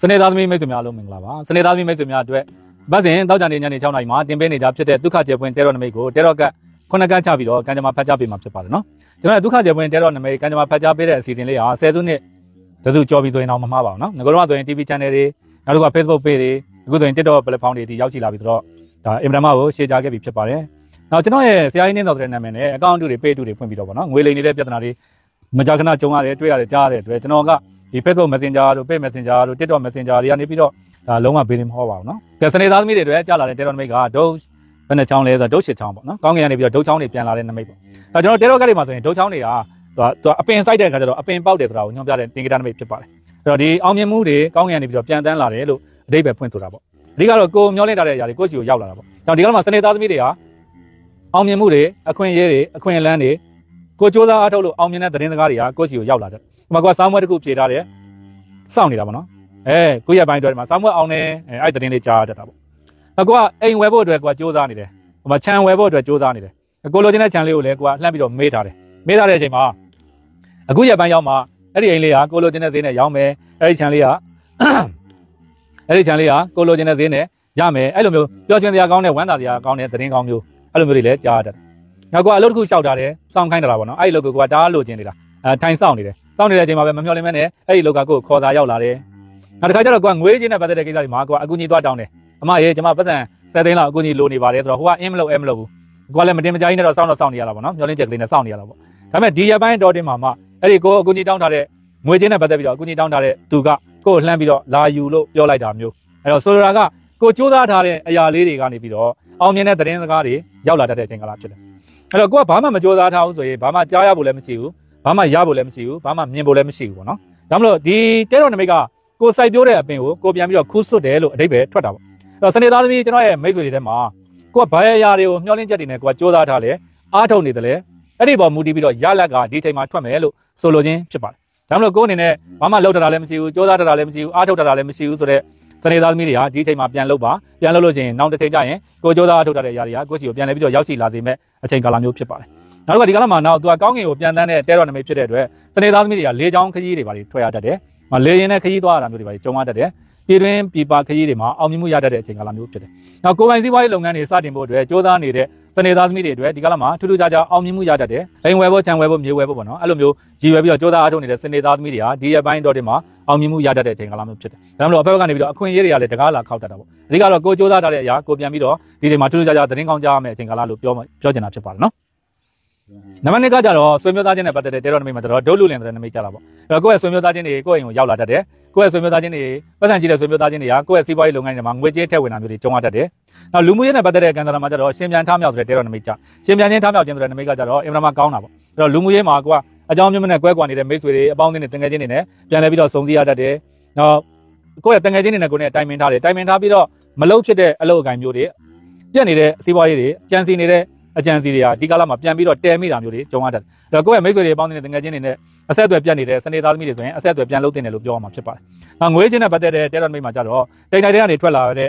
စနေသားသမီးမိတ်ဆွေများအားလုံးမင်္ဂလာပါစနေသားသမီးမိတ်ဆွေများအတွက်။ဗတ်စဉ်တောက်ကြနေညနေ6နာရီမှာတင်ပေးနေကြဖြစ်တဲ့ဒုက္ခကျေပွင့်တဲတော်နမိတ်ကိုတဲတော်ကခုနကချပြီးတော့ကံကြမ္မာဖတ်ကြားပေးမှာဖြစ်ပါတယ်နော်။ကျွန်တော်ဒုက္ခကျေပွင့်တဲတော်နမိတ်ကံကြမ္မာဖတ်ကြားပေးတဲ့အစီအစဉ်လေးဟာ10စုနှစ်တစုကြော်ပြီးဆိုရင်တော့မမှားပါဘူးနော်။ငါတို့ကဆိုရင် TV channel တွေနောက်တစ်ခါ Facebook page တွေအခုဆိုရင် TikTok platform တွေဒီရောက်ရှိလာပြီးတော့ဒါအင်တာနက်ကိုရှေ့ကြခဲ့ပြီးဖြစ်ပါတယ်။နောက်ကျွန်တော်ရဲ့ဆရာကြီးနင်းတော်တဲ့နာမည်နဲ့ account တွေ page တွေဖွင့်ပြီးတော့ပေါ့နော်။ငွေလိမ်နေတဲ့ပြဿနာတွေမကြာခဏကြုံရတယ်တွေ့ရတယ်ကြားရတယ်တွေ့ကျွန်တော်ကဒီ Facebook Messenger တို့ Page Messenger တို့ TikTok Messenger တွေကနေပြီးတော့ဒါလုံးဝဘေးနေမဟုတ်ပါဘူးเนาะကဲစနေသားသမီးတွေအတွက်ကြာလာတဲ့တဲတော်နမိတ်ကဒုတ်ဘယ်နှချောင်းလဲဆိုတော့ဒုတ်ရှစ်ချောင်းပေါ့နော်ကောင်းကင်ကနေပြီးတော့ဒုတ်ချောင်းတွေပြန်လာတဲ့နမိတ်ပေါ့ဒါကျွန်တော်တဲတော်ကတ်တွေမှာဆိုရင်ဒုတ်ချောင်းတွေကသူကသူကအပင်စိုက်တဲ့အခါကျတော့အပင်ပေါက်တယ်ဆိုတာကိုညွှန်ပြတဲ့သင်္ကေတနမိတ်ဖြစ်ပါတယ်အဲ့တော့ဒီအောင်မြင်မှုတွေကောင်းကင်ကနေပြီးတော့ပြန်တန်းလာတယ်လို့အတိတ်ပဲဖွင့်ဆိုတာပေါ့အဓိကတော့ကိုမျောလင့်ထားတဲ့အရာတွေကိုယ့်စီကိုရောက်လာတာပေါ့ဒါဒီကနေ့မှာစနေသားသမီးတွေဟာအောင်မြင်မှုတွေအခွင့်အရေးတွေအခွင့်အလမ်းတွေကိုစ조사အားထုတ်လို့အောင်မြင်တဲ့သတင်းစကားတွေဟာကိုယ့်စီကိုရောက်လာတယ်ဒီမှာကစောင်းပွဲတစ်ခုဖြေထားတယ်စောင့်နေတာပေါ့နော်အဲခုရပိုင်းတော့ဒီမှာစာမွေးအောင်နေအဲအဲ့သတင်းလေးကြားတတ်တာပေါ့အကွာအိမ်ဝယ်ဖို့အတွက်ကွာစူးစမ်းနေတယ်ဟိုမှာခြံဝယ်ဖို့အတွက်စူးစမ်းနေတယ်အကိုလိုချင်တဲ့ခြံလေးကိုလည်းကွာလှမ်းပြီးတော့မေးထားတယ်မေးထားတဲ့အချိန်မှာအခုရပိုင်းရောက်မှအဲ့ဒီအိမ်လေးကကိုလိုချင်တဲ့ဈေးနဲ့ရောင်းမယ်အဲ့ဒီခြံလေးကအဲ့ဒီခြံလေးကကိုလိုချင်တဲ့ဈေးနဲ့ရမယ်အဲ့လိုမျိုးပျော်ရွှင်စရာကောင်းတဲ့ဝမ်းသာစရာကောင်းတဲ့သတင်းကောင်းမျိုးအဲ့လိုမျိုးတွေလည်းကြားတတ်ငါကအလုပ်တစ်ခုလျှောက်တာတယ်စောင့်ခိုင်းတာပေါ့နော်အဲ့ဒီလုပ်ကိုကဒါလိုချင်နေတာအဲထိုင်စောင့်နေတယ်စောင့်နေတဲ့အချိန်မှာပဲမမျှော်လင့်မဲနဲ့အဲ့ဒီလုပ်ကကိုခေါ်စာရောက်လာတယ်နောက်တစ်ခါကျတော့ကိုကငွေချင်းနဲ့ပတ်သက်တဲ့ကိစ္စတွေမှာကိုကအကူအညီသွားတောင်းတယ်အမရေကျွန်မပတ်စံ7သိန်းလောက်အကူအညီလိုနေပါတယ်ဆိုတော့ဟိုကအင်းမလို့အဲမလို့ဘူးကိုကလည်းမတင်မကြိုင်းနဲ့တော့စောင့်တော့စောင့်နေရတာပေါ့နော်မျောလင်းချက်ကလေးနဲ့စောင့်နေရတာပေါ့ဒါပေမဲ့ဒီရပိုင်းတော်တင်မှာမှအဲ့ဒီကိုအကူအညီတောင်းထားတဲ့ငွေချင်းနဲ့ပတ်သက်ပြီးတော့အကူအညီတောင်းထားတဲ့သူကကိုကိုလှမ်းပြီးတော့လာယူလို့ပြောလိုက်တာမျိုးအဲ့တော့ဆိုလိုတာကကိုစူးစမ်းထားတဲ့အရာလေးတွေကနေပြီးတော့အောင်မြင်တဲ့သတင်းစကားတွေရောက်လာတတ်တဲ့အချိန်ကလာဖြစ်တယ်အဲ့တော့ကိုကဘာမှမစူးစမ်းထားဘူးဆိုရင်ဘာမှကြားရဖို့လည်းမရှိဘူးဘာမှရဖို့လည်းမရှိဘူးဘာမှမြင်ဖို့လည်းမရှိဘူးပေါ့နော်ဒါမှမဟုတ်ဒီတဲတော်နမိတ်ကကိုစိုက်ပျိုးတဲ့အပင်ကိုကိုပြန်ပြီးတော့ခူးဆွတ်တယ်လို့အဓိပ္ပာယ်ထွက်တာပေါ့အဲ့တော့စနေသားသမီးကျွန်တော်ရဲ့မိတ်ဆွေတွေထဲမှာကိုကဘာရရာတွေကိုမျှော်လင့်ချက်တွေနဲ့ကိုကစူးစမ်းထားလဲအားထုတ်နေတယ်လေအဲ့ဒီပေါ်မူတည်ပြီးတော့ရလက်ကဒီချိန်မှာထွက်မယ်လို့ဆိုလိုခြင်းဖြစ်ပါတယ်ဒါမှမဟုတ်ကိုယ်အနေနဲ့ဘာမှလုပ်တတာလည်းမရှိဘူးစူးစမ်းတတာလည်းမရှိဘူးအားထုတ်တတာလည်းမရှိဘူးဆိုတော့စနေသားသမီးတွေဟာဒီချိန်မှာပြန်လုပ်ပါပြန်လုပ်လို့ရှိရင်နောက်တစ်ချိန်ကျရင်ကိုစူးစမ်းအားထုတ်တတဲ့ຢာတွေကကိုယ့်စီကိုပြန်လဲပြီးတော့ရောက်ရှိလာစေမဲ့အချိန်ကာလမျိုးဖြစ်ပါတယ်နောက်တစ်ခါဒီကလာမှာနောက်သူကကောင်းကင်ကိုပြန်တန်းတဲ့တဲတော်နမိတ်ဖြစ်တဲ့အတွက်စနေသားသမီးတွေကလေးချောင်းခကြီးတွေပါလေထွက်ရတတ်တယ်လေရင်နဲ့ခရီးသွားတာမျိုးတွေပါကြုံရတတ်တယ်ပြည်တွင်းပြည်ပခရီးတွေမှာအောင်မြင်မှုရတတ်တဲ့အချိန်ကာလမျိုးဖြစ်တယ်။နောက်ကိုယ်ပိုင်စီးပွားရေးလုပ်ငန်းတွေစတင်ဖို့အတွက်ကြိုးစားနေတဲ့စနေသားသမီးတွေအတွက်ဒီကာလမှာထူးထူးခြားခြားအောင်မြင်မှုရတတ်တယ်။လိန်ဝယ်ဖို့ခြံဝယ်ဖို့မြေဝယ်ဖို့ပေါ့နော်။အဲ့လိုမျိုးရည်ရွယ်ပြီးတော့ကြိုးစားအားထုတ်နေတဲ့စနေသားသမီးတွေဟာဒီရက်ပိုင်းတော့ဒီမှာအောင်မြင်မှုရတတ်တဲ့အချိန်ကာလမျိုးဖြစ်တယ်။ဒါမှမဟုတ်အဖက်ဘက်ကနေပြီးတော့အခွင့်အရေးတွေကလည်းတကားလာခောက်တတ်တာပေါ့။အဓိကတော့ကိုကြိုးစားထားတဲ့အရာကိုပြန်ပြီးတော့ဒီတွေမှာထူးထူးခြားခြားသတင်းကောင်းကြားရမယ့်အချိန်ကာလလို့ပြောပြောချင်တာဖြစ်ပါတယ်နော်။နံပါတ်2ကကြတော့ဆွေမျိုးသားချင်းနဲ့ပတ်သက်တဲ့တဲတော်နမိတ်မှာတော့ဒုတ်လူလင်တဲ့နမိတ်ကြတာပေါ့အဲ့တော့ကိုယ့်ရဲ့ဆွေမျိုးသားချင်းတွေကိုယ့်အိမ်ကိုရောက်လာတတ်တယ်ကိုယ့်ရဲ့ဆွေမျိုးသားချင်းတွေပတ်စံကြည့်တဲ့ဆွေမျိုးသားချင်းတွေကကိုယ့်ရဲ့စီးပွားရေးလုပ်ငန်းတွေမှာငွေကြေးထည့်ဝင်တာမျိုးတွေကြုံရတတ်တယ်နောက်လူမှုရေးနဲ့ပတ်သက်တဲ့ကံစရာမှာကြတော့ရှင်ပြန်ထားမြောက်ဆိုတဲ့တဲတော်နမိတ်ကြရှင်ပြန်ချင်းထားမြောက်ခြင်းဆိုတဲ့နမိတ်ကကြတော့အင်မတန်မှကောင်းတာပေါ့အဲ့တော့လူမှုရေးမှာကိုကအကြောင်းမျိုးနဲ့ကွဲကွာနေတဲ့မိတ်ဆွေတွေအပေါင်းအသင်းတွေတင်ငယ်ချင်းတွေနဲ့ပြန်လဲပြီးတော့စုံစည်းရတတ်တယ်နောက်ကိုယ့်ရဲ့တင်ငယ်ချင်းတွေနဲ့ကိုယ်နဲ့တိုင်ပင်ထားတယ်တိုင်ပင်ထားပြီးတော့မလုတ်ဖြစ်တဲ့အလုပ်အကံမျိုးတွေပြက်နေတဲ့စီးပွားရေးတွေကြံစီနေတဲ့အကြံစီတွေဟာဒီကာလမှာပြန်ပြီးတော့တဲမိတာမျိုးတွေကြုံရတတ်တယ်။ဒါကိုယ့်ရဲ့မိတ်ဆွေတွေပေါင်းနေတဲ့ငွေချင်းတွေနဲ့အဆက်အသွယ်ပြတ်နေတဲ့စနေသားသမီးတွေဆိုရင်အဆက်အသွယ်ပြန်လုပ်တင်တယ်လို့ပြောရမှာဖြစ်ပါတယ်။ငါငွေချင်းနဲ့ပတ်သက်တဲ့တဲတော်နမိတ်မှာကြတော့တိုင်တိုင်တဲကနေထွက်လာတဲ့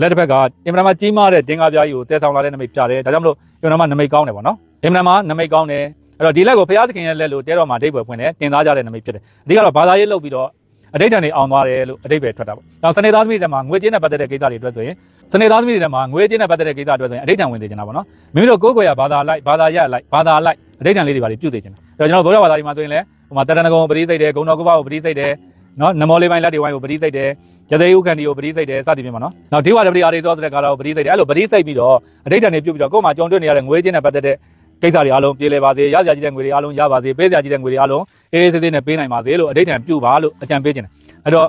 လက်တစ်ဖက်ကအင်မတန်မှကြီးမားတဲ့ဒင်္ဂါပြားကြီးကိုတဲဆောင်လာတဲ့နမိတ်ပြတယ်။ဒါကြောင့်မလို့အင်မတန်မှနမိတ်ကောင်းတယ်ပေါ့နော်။အင်မတန်မှနမိတ်ကောင်းတယ်။အဲ့တော့ဒီလက်ကိုဘုရားသခင်ရဲ့လက်လို့တဲတော်မှာဒိတ်ပွဲဖွင့်တယ်တင်သားကြတဲ့နမိတ်ဖြစ်တယ်။အဓိကတော့ဘာသာရေးလုပ်ပြီးတော့အတိတ်တန်တွေအောင်သွားတယ်လို့အတိတ်ပဲထွက်တာပေါ့။နောက်စနေသားသမီးတွေမှာငွေချင်းနဲ့ပတ်သက်တဲ့ကိစ္စတွေအတွက်ဆိုရင်စနေသားသမီးတွေထဲမှာငွေကြေးနဲ့ပတ်သက်တဲ့ကိစ္စအတွက်ဆိုရင်အဋိဌံဝင်သေးချင်တာပေါ့နော်မိမိတို့ကိုယ်ကိုယ်ရဘာသာလိုက်ဘာသာရလိုက်ဘာသာလိုက်အဋိဌံလေးတွေပါလေးပြုတ်သေးချင်တာဒါကျွန်တော်ဗုဒ္ဓဘာသာဒီမှာဆိုရင်လည်းဟိုမှာတရဏဂုံပရိသိတ်တယ်ဂုံတော်ကုပ္ပကိုပရိသိတ်တယ်နော်နမောလေးပိုင်းလက်တွေဝိုင်းကိုပရိသိတ်တယ်ရသေးဥက္ကန္တီကိုပရိသိတ်တယ်စသည်ဖြင့်ပေါ့နော်နောက်ဒေဝတပရိအာရိသောတဲ့ကာလာကိုပရိသိတ်တယ်အဲ့လိုပရိသိတ်ပြီးတော့အဋိဌံတွေပြုတ်ပြီးတော့ကိုယ်မှာကြုံတွေ့နေရတဲ့ငွေကြေးနဲ့ပတ်သက်တဲ့ကိစ္စတွေအားလုံးပြေလည်ပါစေရစရာကြီးတဲ့ငွေတွေအားလုံးရပါစေပေးစရာကြီးတဲ့ငွေတွေအားလုံးအေးအေးဆေးဆေးနဲ့ပေးနိုင်ပါစေလို့အဋိဌံပြုတ်ပါလို့အကြံပေးခြင်းတယ်အဲ့တော့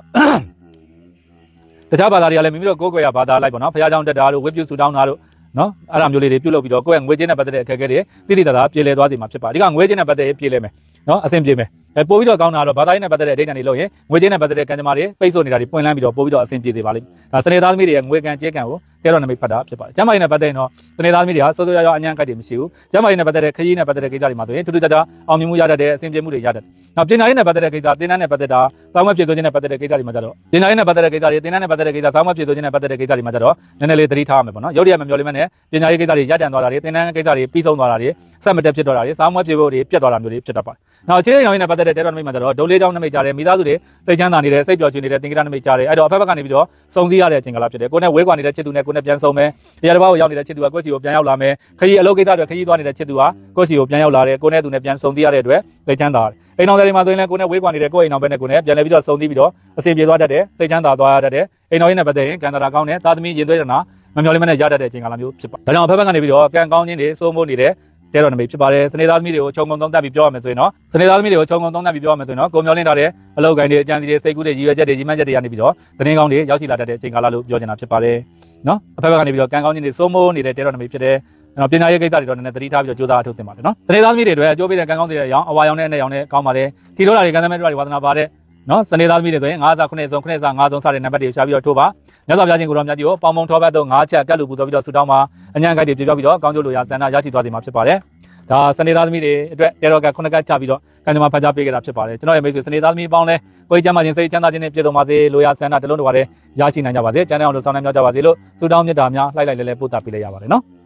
တခြားဘာသာတွေကလည်းမိမိတို့ကိုယ်ကိုယ်ရဘာသာလိုက်ပေါ့နော်ဖခင်ကြောင့်တက်တာလို့ဝိပုစုတောင်းတာလို့နော်အဲ့ဒါမျိုးလေးတွေပြုတ်လုပ်ပြီးတော့ကိုယ့်ရဲ့ငွေချင်းနဲ့ပတ်သက်တဲ့အခက်အခဲတွေတိတိတသာပြေလည်သွားစေမှာဖြစ်ပါဒီကငွေချင်းနဲ့ပတ်သက်ရေးပြေလည်မယ်နော်အဆင်ပြေမယ်အဲပို့ပြီးတော့ကောင်းတာတော့ဘာသာရေးနဲ့ပတ်သက်တဲ့အတိတ်တွေလို့ရင်ငွေကြေးနဲ့ပတ်သက်တဲ့ကံကြမ္မာတွေပိတ်ဆို့နေတာတွေပွင့်လန်းပြီးတော့ပို့ပြီးတော့အဆင်ပြေသေးပါလိမ့်မယ်ဒါစနေသားသမီးတွေကငွေကံကြေးကံကိုတဲတော်နမိတ်ဖတ်တာဖြစ်ပါတယ်ကျမကြီးနဲ့ပတ်သက်ရင်တော့စနေသားသမီးတွေကစိုးစိုးရွားရွားအညံ့ကတ်တွေမရှိဘူးကျမကြီးနဲ့ပတ်သက်တဲ့ခရီးနဲ့ပတ်သက်တဲ့ကိစ္စတွေမှာဆိုရင်ထူးထူးခြားခြားအောင်မြင်မှုရတတ်တယ်အဆင်ပြေမှုတွေရတတ်တယ်နောက်ပညာရေးနဲ့ပတ်သက်တဲ့ကိစ္စသင်တန်းနဲ့ပတ်သက်တာစောင်းမပြေသွင်းခြင်းနဲ့ပတ်သက်တဲ့ကိစ္စတွေမှာကြတော့ပညာရေးနဲ့ပတ်သက်တဲ့ကိစ္စတွေသင်တန်းနဲ့ပတ်သက်တဲ့ကိစ္စစောင်းမပြေသွင်းခြင်းနဲ့ပတ်သက်တဲ့ကိစ္စတွေမှာကြတော့နည်းနည်းလေးသတိထားရမယ်ပေါ့နော်ရုပ်ရည်မမျောလိမ့်မယ်နဲ့ပညာရေးကိစ္စတွေရကြံသွားတာတွေသင်တန်းကိစ္စတွေပြီးဆုံးသွားတာတွေဆက်မတက်ဖြစ်တော့တာတွေစားမွေးဖြစ်ဖို့တွေပြတ်သွားတာမျိုးတွေဖြစ်တတ်ပါတယ်။နောက်ခြေရောင်ရင်းနဲ့ပတ်သက်တဲ့တဲတော်နမိတ်မှာတော့ဒုလေးကြောင့်နမိတ်ကြတယ်မိသားစုတွေစိတ်ချမ်းသာနေတယ်စိတ်ပျော်ရွှင်နေတယ်သင်္ကေတနမိတ်ကြတယ်အဲ့တော့အဖက်ဘက်ကနေပြီးတော့စုံစည်းရတဲ့အချိန်ကာလဖြစ်တယ်ကိုနဲ့ဝဲကွာနေတဲ့ချစ်သူနဲ့ကိုနဲ့ပြန်ဆုံမယ်တရားတစ်ပါးကိုရောက်နေတဲ့ချစ်သူကကိုယ့်စီကိုပြန်ရောက်လာမယ်ခရီးအလုပ်ကိစ္စတွေခရီးသွားနေတဲ့ချစ်သူကကိုယ့်စီကိုပြန်ရောက်လာတယ်ကိုနဲ့သူနဲ့ပြန်ဆုံစည်းရတဲ့အတွက်စိတ်ချမ်းသာတယ်အိမ်တော်တွေမှာဆိုရင်လည်းကိုနဲ့ဝေးကွာနေတဲ့ကိုယ့်အိမ်တော်ဘက်နဲ့ကိုနဲ့ပြန်လည်ပြီးတော့ဆုံသီးပြီးတော့အစီပြေသွားတတ်တယ်စိတ်ချမ်းသာသွားရတတ်တယ်အိမ်တော်ရင်းနဲ့ပတ်သက်ရင်ကန်တာတာကောင်းတယ်သာသမီရင်သွေးတနာမမျော်လင့်မနဲ့ရတတ်တဲ့အချိန်ကာလမျိုးဖြစ်ပါတယ်။ဒါကြောင့်ဖက်ဖက်ကနေပြီးတော့ကံကောင်းခြင်းတွေစိုးမိုးနေတယ်တဲတော်နမိတ်ဖြစ်ပါတယ်စနေသားသမီးတွေကိုခြုံငုံသုံးသပ်ပြီးပြောရမယ်ဆိုရင်တော့စနေသားသမီးတွေကိုခြုံငုံသုံးသပ်ပြီးပြောရမယ်ဆိုရင်တော့ကိုမျောလင်းထားတဲ့အလောက်ကိုင်းတွေအကြံစီတွေစိတ်ကူးတွေရည်ရွယ်ချက်တွေရည်မှန်းချက်တွေရနေပြီးတော့သတင်းကောင်းတွေရောက်ရှိလာတတ်တဲ့အချိန်ကာလလို့ပြောချင်တာဖြစ်ပါတယ်နော်အဖက်ဘက်ကနေပြီးတော့ကံကောင်းခြင်းတွေစိုးမိုးနေတဲ့တဲတော်နမိတ်ဖြစ်တယ်ကျွန်တော်ပညာရေးကိစ္စတွေတော့နည်းနည်းသတိထားပြီးတော့ကြိုးစားအထုတ်သင်ပါတယ်နော်။တရေသားသမီးတွေအတွက်အကျိုးပေးတဲ့ကံကောင်းတွေရောင်းအဝါရောင်းတဲ့အနေရောင်းတဲ့ကောင်းပါတယ်။ထီထိုးတာတွေကံသမဲတွေဝါသနာပါတဲ့နော်။စနေသားသမီးတွေဆိုရင်9စား9စုံ9စား5စုံစတဲ့နံပါတ်တွေရှာပြီးတော့ထိုးပါ။မြတ်စွာဘုရားရှင်ကိုရောမြတ်ကြီးကိုပေါင်ပုံထောပတ်တော့9ချက်ကတ်လူပူတော်ပြီးတော့ဆူတောင်းပါအညံ့ကတ်တွေပြပြောပြီးတော့ကောင်းကျိုးလိုရာဆန္ဒရရှိသွားစေမှာဖြစ်ပါတယ်။ဒါစနေသားသမီးတွေအတွက်တဲတော်ကခုနှစ်ကတ်ချပြီးတော့ကံကြမ္မာဖတ်ကြားပေးကြတာဖြစ်ပါတယ်။ကျွန်တော်ရဲ့မိတ်ဆွေစနေသားသမီးပေါင်းလဲကိုယ်ကျမ်းမာခြင်းစိတ်ချမ်းသာခြင်းနဲ့ပြည့်စုံပါစေလိုရာဆန္ဒတလုံးတဝါတဲ့ရရှိနိုင်ကြပါစေ။ကျမ်းတဲ့အောင်လို့ဆောင်းနိုင်ကြပါစေလို့ဆုတောင်းမြတ်တာများလှိုက်လိုက်လဲလဲပို့တာပေးလိုက်ရပါတယ်နော်။